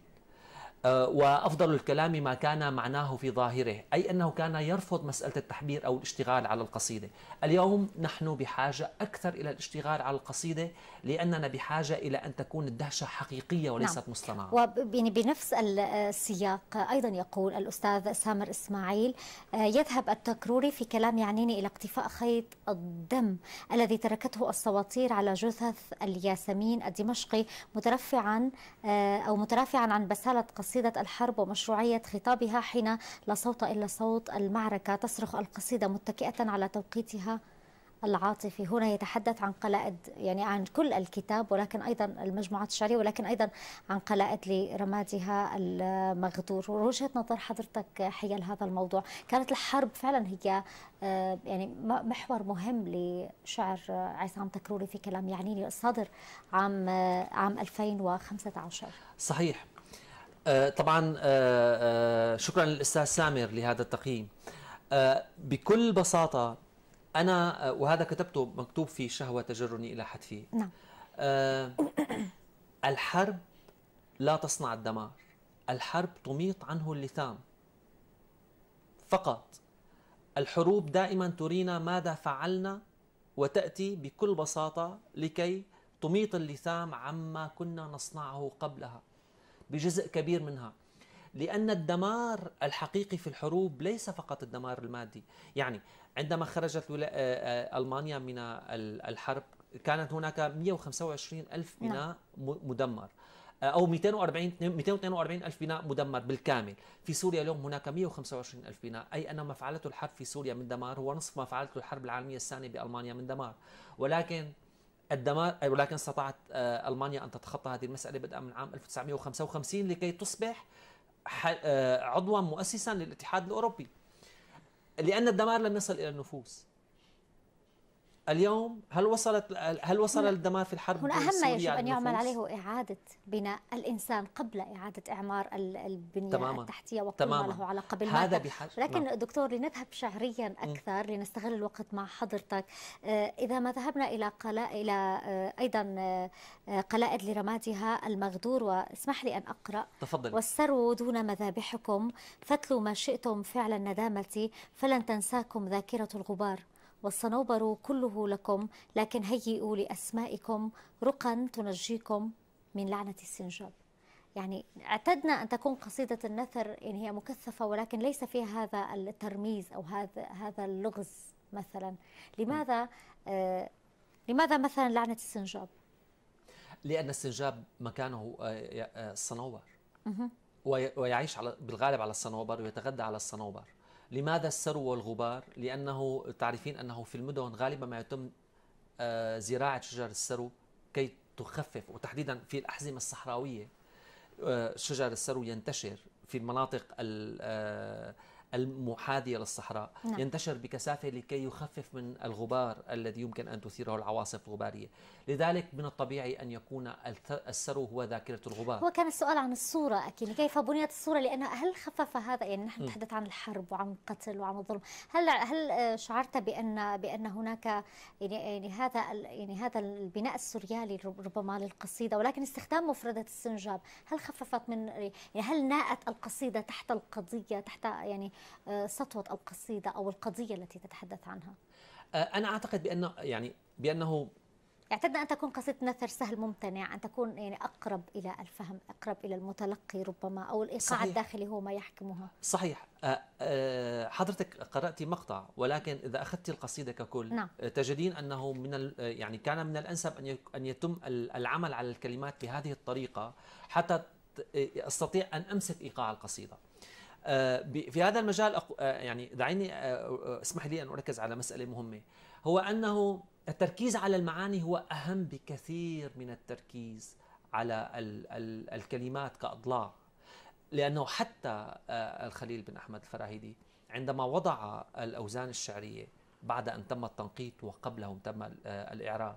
آه، وافضل الكلام ما كان معناه في ظاهره، اي انه كان يرفض مساله التحبير او الاشتغال على القصيده، اليوم نحن بحاجه اكثر الى الاشتغال على القصيده لاننا بحاجه الى ان تكون الدهشه حقيقيه وليست نعم. مصطنعه. وبنفس السياق ايضا يقول الاستاذ سامر اسماعيل آه، يذهب التكروري في كلام يعنيني الى اقتفاء خيط الدم الذي تركته السواطير على جثث الياسمين الدمشقي مترفعا آه، او مترافعا عن بساله قصيده قصيدة الحرب ومشروعية خطابها حين لا صوت إلا صوت المعركة تصرخ القصيدة متكئة على توقيتها العاطفي هنا يتحدث عن قلائد يعني عن كل الكتاب ولكن أيضا المجموعات الشعرية ولكن أيضا عن قلائد لرمادها المغدور وجهة نظر حضرتك حيال هذا الموضوع كانت الحرب فعلا هي آه، يعني محور مهم لشعر عصام تكروري في كلام يعنيني الصادر عام آه، عام 2015 صحيح آه، طبعا آه، آه، شكرا للاستاذ سامر لهذا التقييم بكل بساطه انا وهذا كتبته مكتوب في شهوه تجرني الى حتفي نعم الحرب لا تصنع الدمار الحرب تميط عنه اللثام فقط الحروب دائما ترينا ماذا فعلنا وتاتي بكل بساطه لكي تميط اللثام عما كنا نصنعه قبلها بجزء كبير منها لأن الدمار الحقيقي في الحروب ليس فقط الدمار المادي يعني عندما خرجت آه، آه، ألمانيا من الحرب كانت هناك 125 ألف نعم. بناء مدمر آه، أو 240 242 ألف بناء مدمر بالكامل في سوريا اليوم هناك 125 ألف بناء أي أن ما فعلته الحرب في سوريا من دمار هو نصف ما فعلته الحرب العالمية الثانية بألمانيا من دمار ولكن الدمار ولكن استطاعت آه، المانيا ان تتخطى هذه المساله بدءا من عام 1955 لكي تصبح آه، عضوا مؤسسا للاتحاد الاوروبي لان الدمار لم يصل الى النفوس اليوم هل وصلت هل وصل الدمار في الحرب هنا أهم ما يجب أن يعمل عليه إعادة بناء الإنسان قبل إعادة إعمار البنية تماما. التحتية وقيمة تماما. له على قبل هذا بحاجة نعم. لكن نعم. دكتور لنذهب شعريا أكثر م. لنستغل الوقت مع حضرتك آه، إذا ما ذهبنا إلى قلاء إلى آه، أيضا آه، قلائد لرمادها المغدور واسمح لي أن أقرأ تفضل والسرو دون مذابحكم فتلوا ما شئتم فعل الندامة فلن تنساكم ذاكرة الغبار والصنوبر كله لكم لكن هيئوا لأسمائكم رقا تنجيكم من لعنة السنجاب يعني اعتدنا أن تكون قصيدة النثر إن هي مكثفة ولكن ليس فيها هذا الترميز أو هذا هذا اللغز مثلا لماذا آه لماذا مثلا لعنة السنجاب؟ لأن السنجاب مكانه آه، آه، الصنوبر ويعيش على بالغالب على الصنوبر ويتغذى على الصنوبر لماذا السرو والغبار؟ لأنه تعرفين أنه في المدن غالبا ما يتم آه، زراعة شجر السرو كي تخفف وتحديدا في الأحزمة الصحراوية آه، شجر السرو ينتشر في المناطق آه، المحاذية للصحراء نعم. ينتشر بكثافة لكي يخفف من الغبار الذي يمكن أن تثيره العواصف الغبارية لذلك من الطبيعي أن يكون السرو هو ذاكرة الغبار هو كان السؤال عن الصورة أكيد كيف بنيت الصورة لأن هل خفف هذا يعني نحن نتحدث عن الحرب وعن القتل وعن الظلم هل هل شعرت بأن بأن هناك يعني, يعني هذا يعني هذا البناء السوريالي ربما للقصيدة ولكن استخدام مفردة السنجاب هل خففت من يعني هل ناءت القصيدة تحت القضية تحت يعني آه، سطوة القصيدة أو القضية التي تتحدث عنها آه، أنا أعتقد بأن يعني بأنه اعتدنا أن تكون قصيدة نثر سهل ممتنع أن تكون يعني أقرب إلى الفهم أقرب إلى المتلقي ربما أو الإيقاع صحيح. الداخلي هو ما يحكمها صحيح آه، حضرتك قرأت مقطع ولكن إذا أخذت القصيدة ككل نعم. تجدين أنه من يعني كان من الأنسب أن يتم العمل على الكلمات بهذه الطريقة حتى استطيع ان امسك ايقاع القصيده آه، في هذا المجال آه، يعني دعيني آه، اسمح لي ان اركز على مساله مهمه هو انه التركيز على المعاني هو اهم بكثير من التركيز على ال ال الكلمات كاضلاع لانه حتى الخليل بن احمد الفراهيدي عندما وضع الاوزان الشعريه بعد ان تم التنقيط وقبلهم تم الاعراب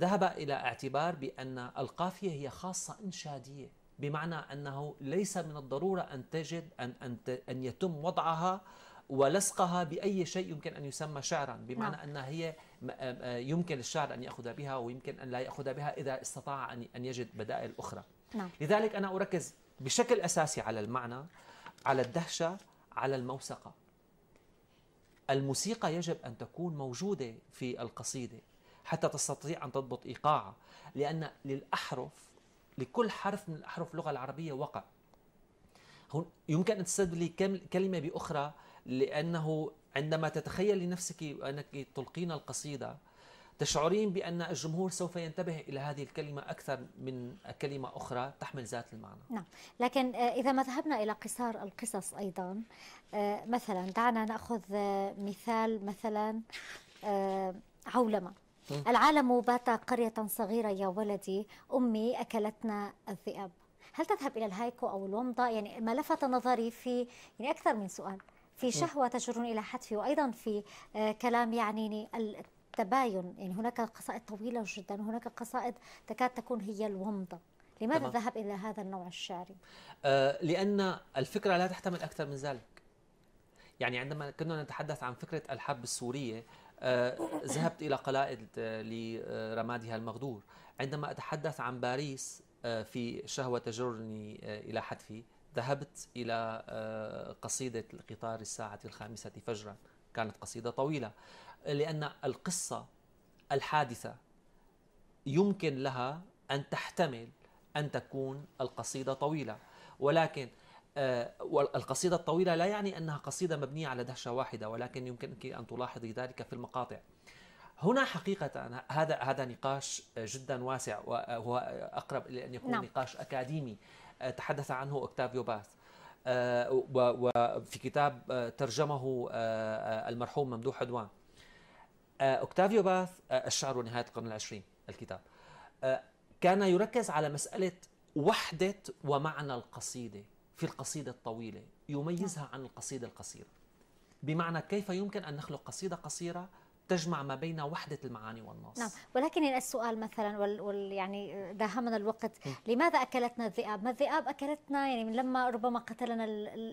ذهب الى اعتبار بان القافيه هي خاصه انشاديه بمعنى أنه ليس من الضرورة أن تجد أن, أن, أن يتم وضعها ولصقها بأي شيء يمكن أن يسمى شعرا بمعنى نعم. ان أنها هي آه، آه، يمكن الشعر أن يأخذ بها ويمكن أن لا يأخذ بها إذا استطاع أن يجد بدائل أخرى نعم. لذلك أنا أركز بشكل أساسي على المعنى على الدهشة على الموسقة الموسيقى يجب أن تكون موجودة في القصيدة حتى تستطيع أن تضبط إيقاعها لأن للأحرف لكل حرف من أحرف اللغة العربية وقع هون يمكن أن تستدلي كلمة بأخرى لأنه عندما تتخيل لنفسك أنك تلقين القصيدة تشعرين بأن الجمهور سوف ينتبه إلى هذه الكلمة أكثر من كلمة أخرى تحمل ذات المعنى نعم لكن آه، إذا ما ذهبنا إلى قصار القصص أيضا آه، مثلا دعنا نأخذ آه، مثال مثلا عولمة العالم بات قرية صغيرة يا ولدي أمي أكلتنا الذئاب هل تذهب إلى الهايكو أو الومضة يعني ما لفت نظري في يعني أكثر من سؤال في شهوة تجرني إلى حتفي وأيضا في آه، كلام يعنيني التباين يعني هناك قصائد طويلة جدا وهناك قصائد تكاد تكون هي الومضة لماذا تمام. ذهب إلى هذا النوع الشعري؟ آه لأن الفكرة لا تحتمل أكثر من ذلك يعني عندما كنا نتحدث عن فكرة الحرب السورية آه، ذهبت إلى قلائد آه، لرمادها المغدور عندما أتحدث عن باريس آه، في شهوة تجرني إلى حتفي ذهبت إلى قصيدة القطار الساعة الخامسة فجرا كانت قصيدة طويلة لأن القصة الحادثة يمكن لها أن تحتمل أن تكون القصيدة طويلة ولكن آه، والقصيدة الطويلة لا يعني أنها قصيدة مبنية على دهشة واحدة ولكن يمكنك أن تلاحظي ذلك في المقاطع هنا حقيقة هذا هذا نقاش جدا واسع وهو أقرب إلى أن يكون لا. نعم. نقاش أكاديمي آه، تحدث عنه أكتافيو باث آه، وفي كتاب ترجمه المرحوم ممدوح عدوان أكتافيو باث الشعر ونهاية القرن العشرين الكتاب كان يركز على مسألة وحدة ومعنى القصيدة في القصيدة الطويلة يميزها عن القصيدة القصيرة بمعنى كيف يمكن أن نخلق قصيدة قصيرة تجمع ما بين وحدة المعاني والنص نعم ولكن السؤال مثلا وال, وال يعني داهمنا الوقت م. لماذا أكلتنا الذئاب؟ ما الذئاب أكلتنا يعني من لما ربما قتلنا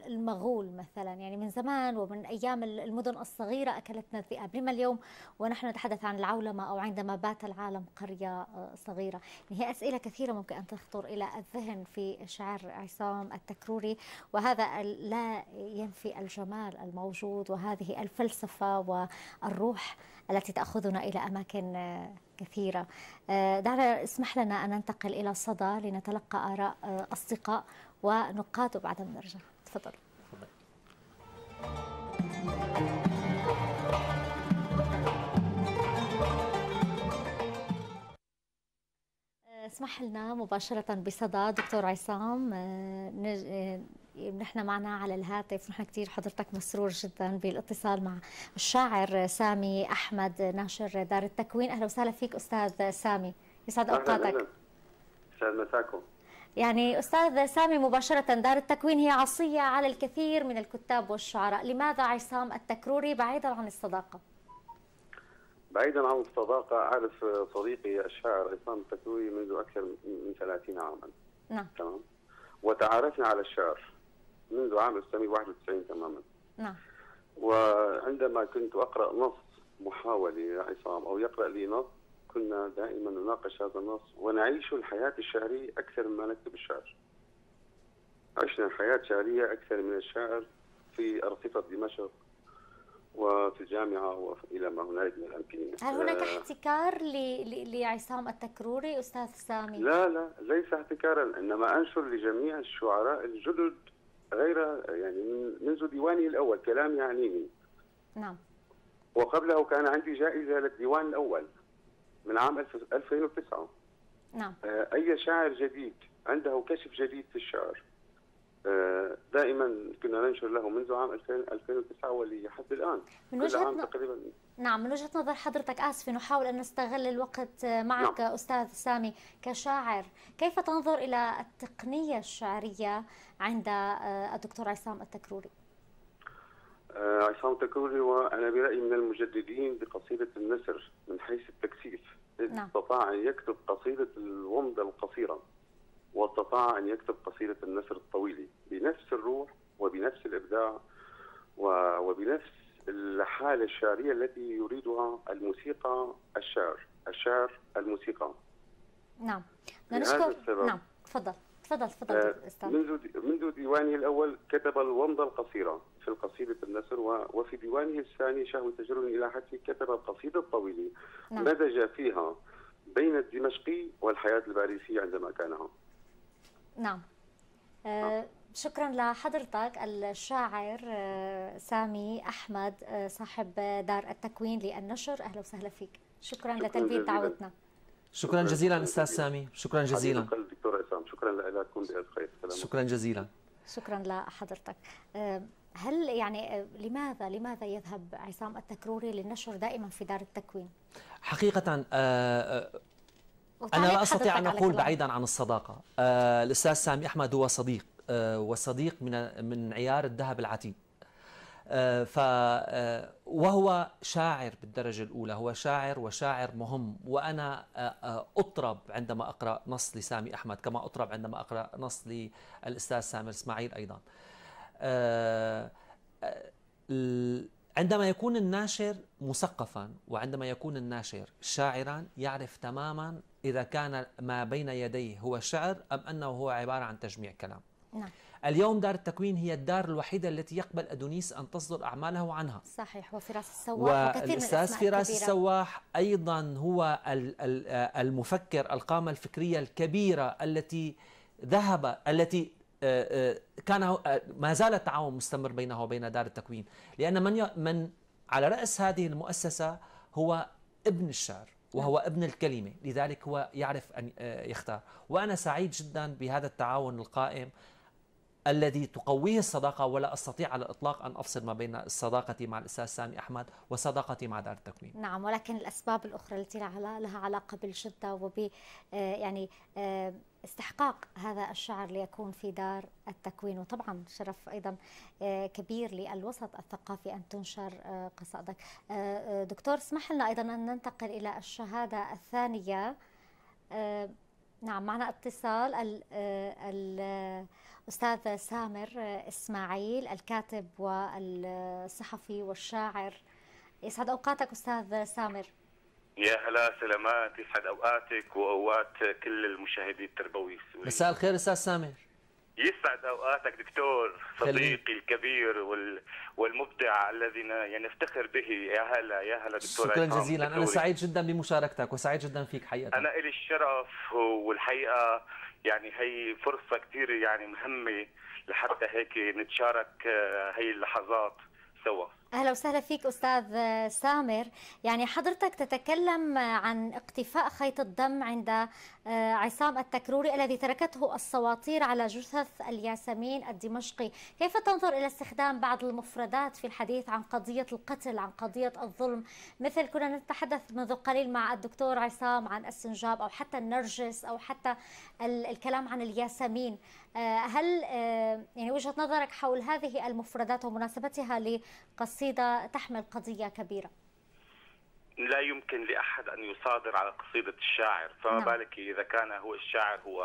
المغول مثلا يعني من زمان ومن أيام المدن الصغيرة أكلتنا الذئاب لما اليوم ونحن نتحدث عن العولمة أو عندما بات العالم قرية آه، صغيرة يعني هي أسئلة كثيرة ممكن أن تخطر إلى الذهن في شعر عصام التكروري وهذا لا ينفي الجمال الموجود وهذه الفلسفة والروح التي تأخذنا إلى أماكن آه، كثيرة آه، دعنا اسمح لنا أن ننتقل إلى صدى لنتلقى آراء آه، أصدقاء ونقاط وبعدها نرجع تفضل اسمح لنا مباشرة بصدى دكتور عصام نحن معنا على الهاتف نحن كثير حضرتك مسرور جدا بالاتصال مع الشاعر سامي احمد ناشر دار التكوين اهلا وسهلا فيك استاذ سامي يسعد اوقاتك يسعد مساكم يعني استاذ سامي مباشره دار التكوين هي عصيه على الكثير من الكتاب والشعراء لماذا عصام التكروري بعيدا عن الصداقه بعيدا عن الصداقه اعرف صديقي الشاعر عصام التكروري منذ اكثر من 30 عاما نعم تمام وتعرفنا على الشعر منذ عام 1991 تماما نعم وعندما كنت اقرا نص محاوله عصام او يقرا لي نص كنا دائما نناقش هذا النص ونعيش الحياه الشعريه اكثر مما نكتب الشعر. عشنا الحياه الشعريه اكثر من الشاعر في ارصفه دمشق وفي الجامعه والى ما هنالك من الامكنه. هل هناك آه. احتكار لعصام التكروري استاذ سامي؟ لا لا ليس احتكارا انما انشر لجميع الشعراء الجدد غير يعني منذ ديواني الاول كلام يعنيني إيه؟ نعم وقبله كان عندي جائزه للديوان الاول من عام 2009 نعم آه، اي شاعر جديد عنده كشف جديد في الشعر آه، دائما كنا ننشر له منذ عام 2009 ولحد الان من وجهه تقريبا نعم من وجهة نظر حضرتك اسف نحاول أن نستغل الوقت آه، معك نعم. أستاذ سامي كشاعر كيف تنظر إلى التقنية الشعرية عند آه، الدكتور عصام التكروري آه، عصام التكروري وأنا برأيي من المجددين بقصيدة النسر من حيث التكثيف نعم. استطاع أن يكتب قصيدة الومضة القصيرة واستطاع أن يكتب قصيدة النسر الطويلة بنفس الروح وبنفس الإبداع وبنفس الحالة الشعرية التي يريدها الموسيقى الشعر الشعر الموسيقى نعم نشكر نعم تفضل تفضل تفضل آه، منذ دي منذ ديوانه الاول كتب الومضه القصيره في القصيده النسر وفي ديوانه الثاني شهوة تجر الى حتى كتب القصيده الطويله نعم. مزج فيها بين الدمشقي والحياه الباريسيه عندما كانها نعم, آه، نعم. شكرا لحضرتك الشاعر آه، سامي احمد آه، صاحب دار التكوين للنشر اهلا وسهلا فيك شكرا, شكرا لتلبيه دعوتنا شكرا جزيلا استاذ سامي شكرا جزيلا دكتور عصام شكرا لك خير شكرا جزيلا شكرا لحضرتك آه، هل يعني لماذا لماذا يذهب عصام التكروري للنشر دائما في دار التكوين حقيقه أه انا لا استطيع ان اقول بعيدا عن الصداقه أه الاستاذ سامي احمد هو صديق آه، وصديق من من عيار الذهب العتيد آه، ف آه، وهو شاعر بالدرجة الأولى هو شاعر وشاعر مهم وأنا أطرب عندما أقرأ نص لسامي أحمد كما أطرب عندما أقرأ نص للأستاذ سامر إسماعيل أيضا عندما يكون الناشر مثقفا وعندما يكون الناشر شاعرا يعرف تماما إذا كان ما بين يديه هو شعر أم أنه هو عبارة عن تجميع كلام نعم. اليوم دار التكوين هي الدار الوحيدة التي يقبل أدونيس أن تصدر أعماله عنها صحيح وفراس السواح والأستاذ فراس السواح أيضا هو آه، المفكر القامة الفكرية الكبيرة التي ذهب التي آه، آه، كان ما زال التعاون مستمر بينه وبين دار التكوين لأن من من على رأس هذه المؤسسة هو ابن الشعر وهو نعم. ابن الكلمة لذلك هو يعرف أن يختار وأنا سعيد جدا بهذا التعاون القائم الذي تقويه الصداقة ولا أستطيع على الإطلاق أن أفصل ما بين صداقتي مع الأستاذ سامي أحمد وصداقتي مع دار التكوين نعم ولكن الأسباب الأخرى التي لها علاقة بالشده وب آه، يعني آه، استحقاق هذا الشعر ليكون في دار التكوين وطبعا شرف ايضا آه، كبير للوسط الثقافي ان تنشر قصائدك دكتور اسمح لنا ايضا ان ننتقل الى الشهاده الثانيه نعم معنا اتصال ال ال أستاذ سامر إسماعيل الكاتب والصحفي والشاعر يسعد أوقاتك أستاذ سامر يا هلا سلامات يسعد أوقاتك وأوقات كل المشاهدين التربوي السوري مساء الخير أستاذ سامر يسعد اوقاتك دكتور صديقي الكبير وال... والمبدع الذي يعني نفتخر به يا هلا يا هلا دكتور شكرا جزيلا دكتوري. انا سعيد جدا بمشاركتك وسعيد جدا فيك حقيقه انا لي الشرف والحقيقه يعني هي فرصه كثير يعني مهمه لحتى هيك نتشارك آه، هي اللحظات سوا اهلا وسهلا فيك استاذ سامر يعني حضرتك تتكلم عن اقتفاء خيط الدم عند آه، عصام التكروري الذي تركته السواطير على جثث الياسمين الدمشقي كيف تنظر الى استخدام بعض المفردات في الحديث عن قضيه القتل عن قضيه الظلم مثل كنا نتحدث منذ قليل مع الدكتور عصام عن السنجاب او حتى النرجس او حتى الكلام عن الياسمين آه، هل آه، يعني وجهة نظرك حول هذه المفردات ومناسبتها لقصيدة تحمل قضية كبيرة؟ لا يمكن لأحد أن يصادر على قصيدة الشاعر فما نعم. بالك إذا كان هو الشاعر هو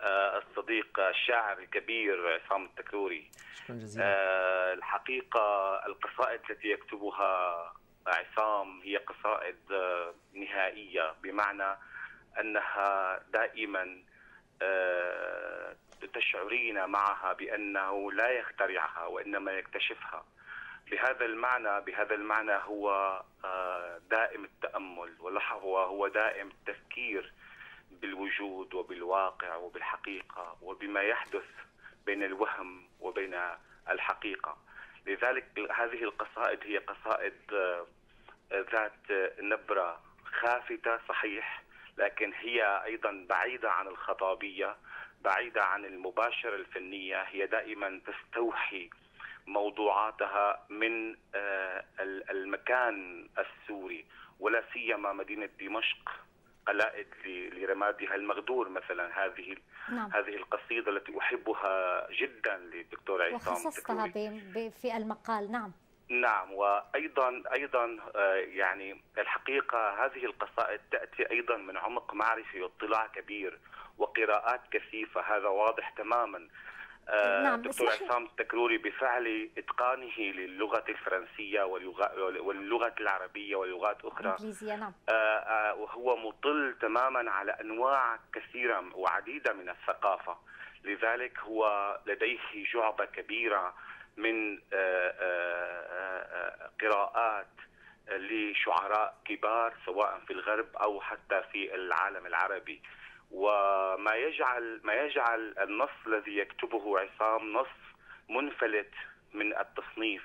آه، الصديق الشاعر الكبير عصام التكروري شكرا جزيلا الحقيقة القصائد التي يكتبها عصام هي قصائد نهائية بمعنى أنها دائما تشعرين معها بانه لا يخترعها وانما يكتشفها بهذا المعنى بهذا المعنى هو آه، دائم التامل ولحظه هو دائم التفكير بالوجود وبالواقع وبالحقيقه وبما يحدث بين الوهم وبين الحقيقه لذلك هذه القصائد هي قصائد آه، ذات نبره خافته صحيح لكن هي ايضا بعيده عن الخطابيه بعيدة عن المباشرة الفنية هي دائما تستوحي موضوعاتها من آه، المكان السوري ولا سيما مدينة دمشق قلائد لرمادها المغدور مثلا هذه نعم. هذه القصيدة التي أحبها جدا للدكتور عصام وخصصتها في المقال نعم نعم وايضا ايضا آه، يعني الحقيقه هذه القصائد تاتي ايضا من عمق معرفي واطلاع كبير وقراءات كثيفه هذا واضح تماما آه، نعم دكتور عصام التكروري بفعل اتقانه للغه الفرنسيه واللغه واللغه العربيه ولغات اخرى الانجليزيه نعم آه، آه، وهو مطل تماما على انواع كثيره وعديده من الثقافه لذلك هو لديه جعبه كبيره من قراءات لشعراء كبار سواء في الغرب او حتى في العالم العربي وما يجعل ما يجعل النص الذي يكتبه عصام نص منفلت من التصنيف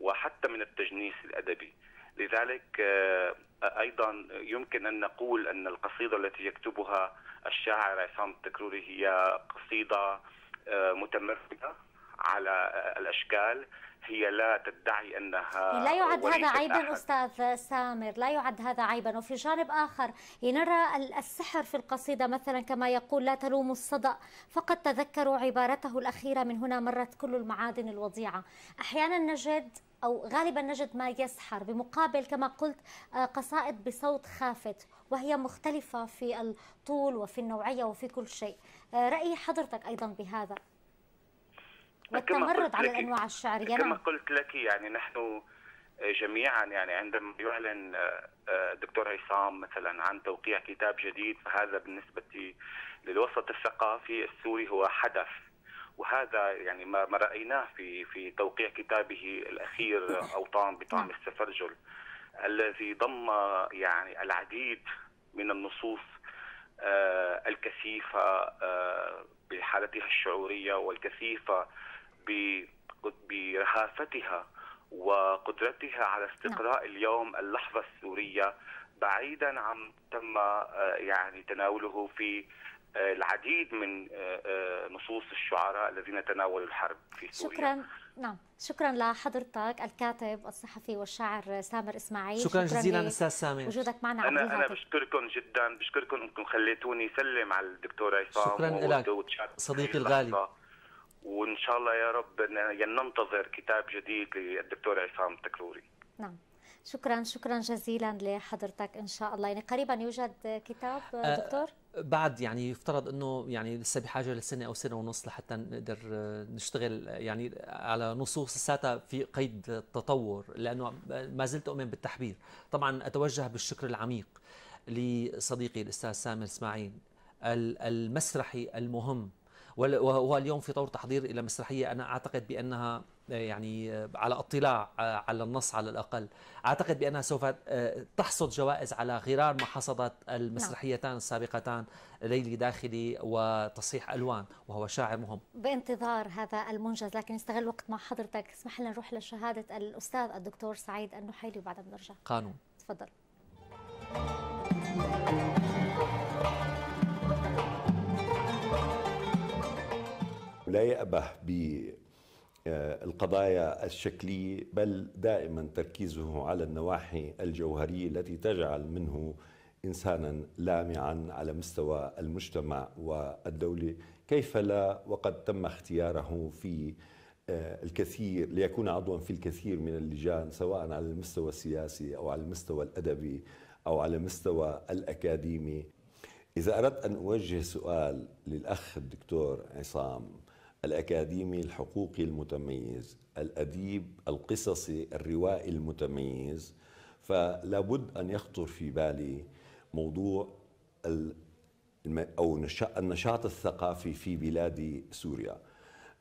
وحتى من التجنيس الادبي لذلك آه، ايضا يمكن ان نقول ان القصيده التي يكتبها الشاعر عصام التكروري هي قصيده آه، متمرده على الاشكال هي لا تدعي انها لا يعد هذا عيبا استاذ سامر لا يعد هذا عيبا وفي جانب اخر نرى السحر في القصيده مثلا كما يقول لا تلوموا الصدا فقد تذكروا عبارته الاخيره من هنا مرت كل المعادن الوضيعه احيانا نجد او غالبا نجد ما يسحر بمقابل كما قلت آه، قصائد بصوت خافت وهي مختلفه في الطول وفي النوعيه وفي كل شيء آه، راي حضرتك ايضا بهذا والتمرد على الانواع الشعريه كما نعم. قلت لك يعني نحن آه، جميعا يعني عندما يعلن الدكتور آه، آه، عصام مثلا عن توقيع كتاب جديد فهذا بالنسبه للوسط الثقافي السوري هو حدث وهذا يعني ما ما رايناه في في توقيع كتابه الاخير اوطان بطعم نعم. السفرجل الذي ضم يعني العديد من النصوص الكثيفه بحالتها الشعوريه والكثيفه برهافتها وقدرتها على استقراء نعم. اليوم اللحظة السورية بعيدا عن تم آه، يعني تناوله في آه، العديد من آه، نصوص الشعراء الذين تناولوا الحرب في سوريا شكرا نعم شكرا لحضرتك الكاتب الصحفي والشاعر سامر اسماعيل شكرا, شكرا جزيلا استاذ سامر وجودك معنا انا انا بشكركم جدا بشكركم انكم خليتوني سلم على الدكتوره عصام شكرا لك صديقي الغالي وان شاء الله يا رب يعني ننتظر كتاب جديد للدكتور عصام تكروري نعم شكرا شكرا جزيلا لحضرتك ان شاء الله يعني قريبا يوجد كتاب أه، دكتور بعد يعني يفترض انه يعني لسه بحاجه لسنه او سنه ونص لحتى نقدر آه، نشتغل يعني على نصوص لساتها في قيد التطور لانه ما زلت اؤمن بالتحبير طبعا اتوجه بالشكر العميق لصديقي الاستاذ سامر اسماعيل المسرحي المهم وهو اليوم في طور تحضير إلى مسرحية أنا أعتقد بأنها آه، يعني آه، على اطلاع آه، على النص على الاقل اعتقد بانها سوف تحصد جوائز على غرار ما حصدت المسرحيتان نعم. السابقتان ليلي داخلي وتصحيح الوان وهو شاعر مهم بانتظار هذا المنجز لكن استغل وقت مع حضرتك اسمح لنا نروح لشهاده الاستاذ الدكتور سعيد النحيلي وبعدها بنرجع قانون تفضل لا يأبه بالقضايا الشكلية بل دائما تركيزه على النواحي الجوهرية التي تجعل منه إنسانا لامعا على مستوى المجتمع والدولة كيف لا وقد تم اختياره في آه، الكثير ليكون عضوا في الكثير من اللجان سواء على المستوى السياسي أو على المستوى الأدبي أو على مستوى الأكاديمي إذا أردت أن أوجه سؤال للأخ الدكتور عصام الأكاديمي الحقوقي المتميز الأديب القصصي الروائي المتميز فلا بد أن يخطر في بالي موضوع أو النشاط الثقافي في بلاد سوريا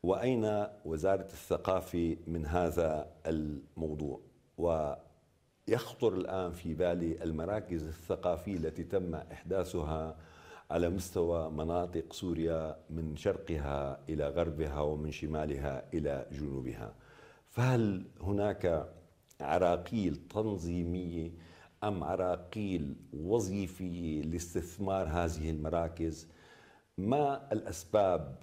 وأين وزارة الثقافة من هذا الموضوع ويخطر الآن في بالي المراكز الثقافية التي تم إحداثها على مستوى مناطق سوريا من شرقها الى غربها ومن شمالها الى جنوبها فهل هناك عراقيل تنظيميه ام عراقيل وظيفيه لاستثمار هذه المراكز ما الاسباب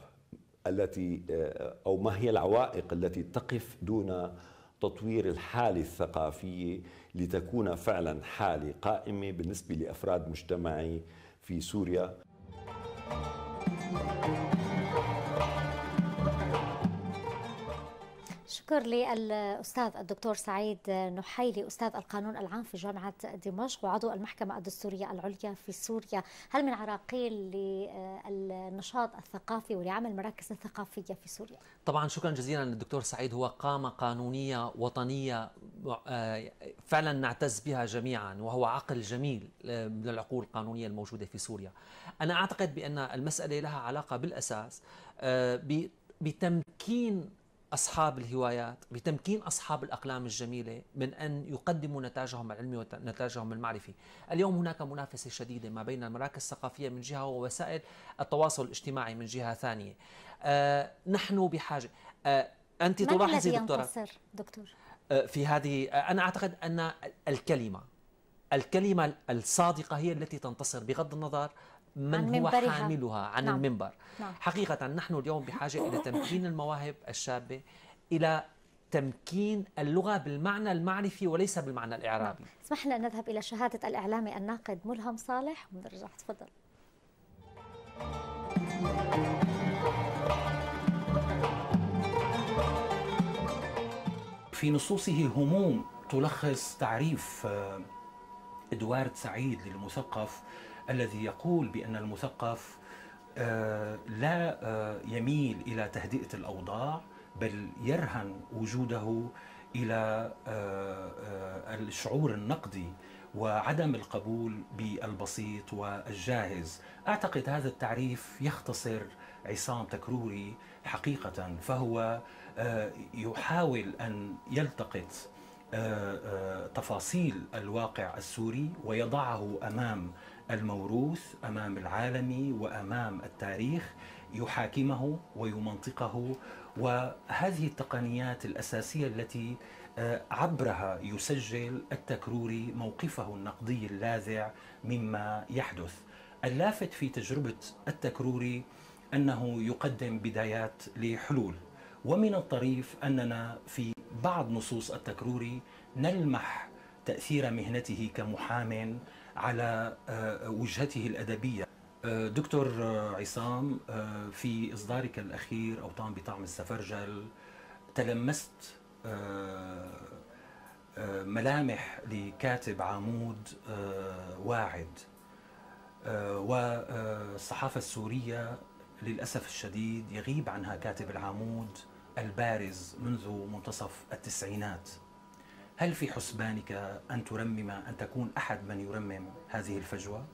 التي آه، او ما هي العوائق التي تقف دون تطوير الحالة الثقافية لتكون فعلا حالة قائمة بالنسبة لأفراد مجتمعي في سوريا شكر للأستاذ الدكتور سعيد نحيلي أستاذ القانون العام في جامعة دمشق وعضو المحكمة الدستورية العليا في سوريا هل من عراقيل للنشاط الثقافي ولعمل مراكز الثقافية في سوريا؟ طبعا شكرا جزيلا للدكتور سعيد هو قامة قانونية وطنية آه، فعلا نعتز بها جميعا وهو عقل جميل آه، للعقول القانونية الموجودة في سوريا أنا أعتقد بأن المسألة لها علاقة بالأساس آه، بتمكين أصحاب الهوايات بتمكين أصحاب الأقلام الجميلة من أن يقدموا نتاجهم العلمي ونتاجهم المعرفي اليوم هناك منافسة شديدة ما بين المراكز الثقافية من جهة ووسائل التواصل الاجتماعي من جهة ثانية آه نحن بحاجة آه أنت تلاحظي دكتورة دكتور آه في هذه آه أنا أعتقد أن الكلمة الكلمة الصادقة هي التي تنتصر بغض النظر من هو حاملها عن نعم. المنبر نعم. حقيقة نحن اليوم بحاجة إلى تمكين المواهب الشابة إلى تمكين اللغة بالمعنى المعرفي وليس بالمعنى الإعرابي نعم. اسمح لنا نذهب إلى شهادة الإعلامي الناقد ملهم صالح ونرجع تفضل في نصوصه هموم تلخص تعريف آه، ادوارد سعيد للمثقف الذي يقول بأن المثقف آه، لا آه، يميل إلى تهدئة الأوضاع بل يرهن وجوده إلى آه، الشعور النقدي وعدم القبول بالبسيط والجاهز أعتقد هذا التعريف يختصر عصام تكروري حقيقة فهو يحاول أن يلتقط تفاصيل الواقع السوري ويضعه أمام الموروث امام العالم وامام التاريخ يحاكمه ويمنطقه وهذه التقنيات الاساسيه التي آه، عبرها يسجل التكروري موقفه النقدي اللاذع مما يحدث. اللافت في تجربه التكروري انه يقدم بدايات لحلول ومن الطريف اننا في بعض نصوص التكروري نلمح تاثير مهنته كمحام على آه، وجهته الأدبية آه، دكتور آه، عصام في إصدارك الأخير أوطان بطعم السفرجل تلمست ملامح لكاتب عمود واعد والصحافة السورية للأسف الشديد يغيب عنها كاتب العمود البارز منذ منتصف التسعينات هل في حسبانك أن ترمم أن تكون أحد من يرمم هذه الفجوة؟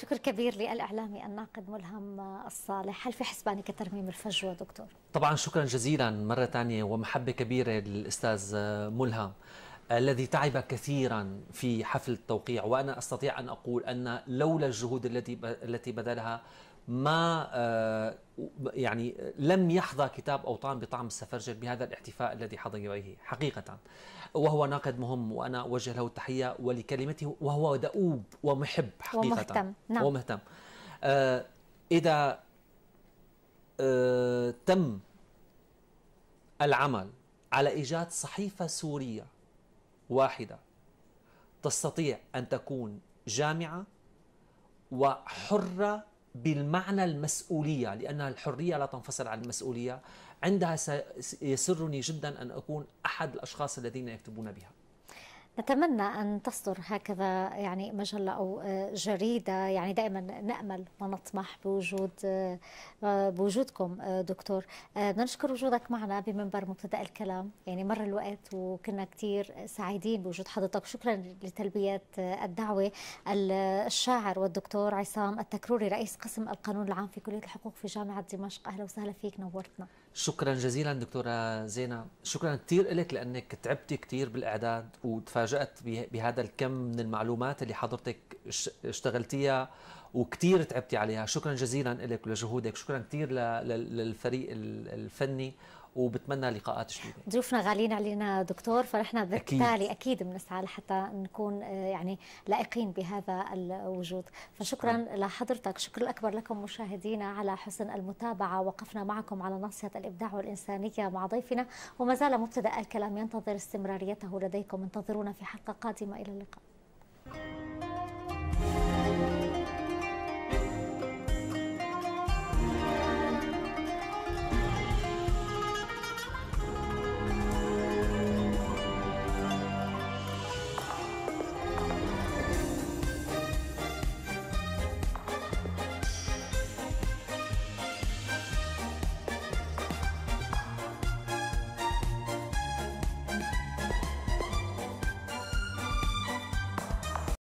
شكر كبير للإعلامي الناقد ملهم الصالح هل في حسبانك ترميم الفجوة دكتور؟ طبعا شكرا جزيلا مرة ثانية ومحبة كبيرة للأستاذ ملهم الذي تعب كثيرا في حفل التوقيع وأنا أستطيع أن أقول أن لولا الجهود التي التي بذلها ما آه، يعني لم يحظى كتاب أوطان بطعم السفرجل بهذا الاحتفاء الذي حظى به حقيقة وهو ناقد مهم وأنا أوجه له التحية ولكلمته وهو دؤوب ومحب حقيقة ومهتم, نعم. ومهتم. آه، إذا آه، تم العمل على إيجاد صحيفة سورية واحدة تستطيع أن تكون جامعة وحرة بالمعنى المسؤولية لأن الحرية لا تنفصل عن المسؤولية عندها يسرني جدا أن أكون أحد الأشخاص الذين يكتبون بها نتمنى أن تصدر هكذا يعني مجلة أو آه، جريدة يعني دائما نأمل ونطمح بوجود آه، بوجودكم آه، دكتور نشكر وجودك معنا بمنبر مبتدأ الكلام يعني مر الوقت وكنا كثير سعيدين بوجود حضرتك شكرا لتلبية الدعوة الشاعر والدكتور عصام التكروري رئيس قسم القانون العام في كلية الحقوق في جامعة دمشق أهلا وسهلا فيك نورتنا شكرا جزيلا دكتوره زينه شكرا كثير لك لانك تعبتي كثير بالاعداد وتفاجات بهذا الكم من المعلومات اللي حضرتك اشتغلتيها وكثير تعبتي عليها شكرا جزيلا لك ولجهودك شكرا كثير للفريق الفني وبتمنى لقاءات جديده ضيوفنا غاليين علينا دكتور فرحنا بالتالي اكيد بنسعى لحتى نكون آه، يعني لائقين بهذا الوجود فشكرا شكرا. نعم. لحضرتك شكرا الاكبر لكم مشاهدينا على حسن المتابعه وقفنا معكم على ناصيه الابداع والانسانيه مع ضيفنا وما زال مبتدا الكلام ينتظر استمراريته لديكم انتظرونا في حلقه قادمه الى اللقاء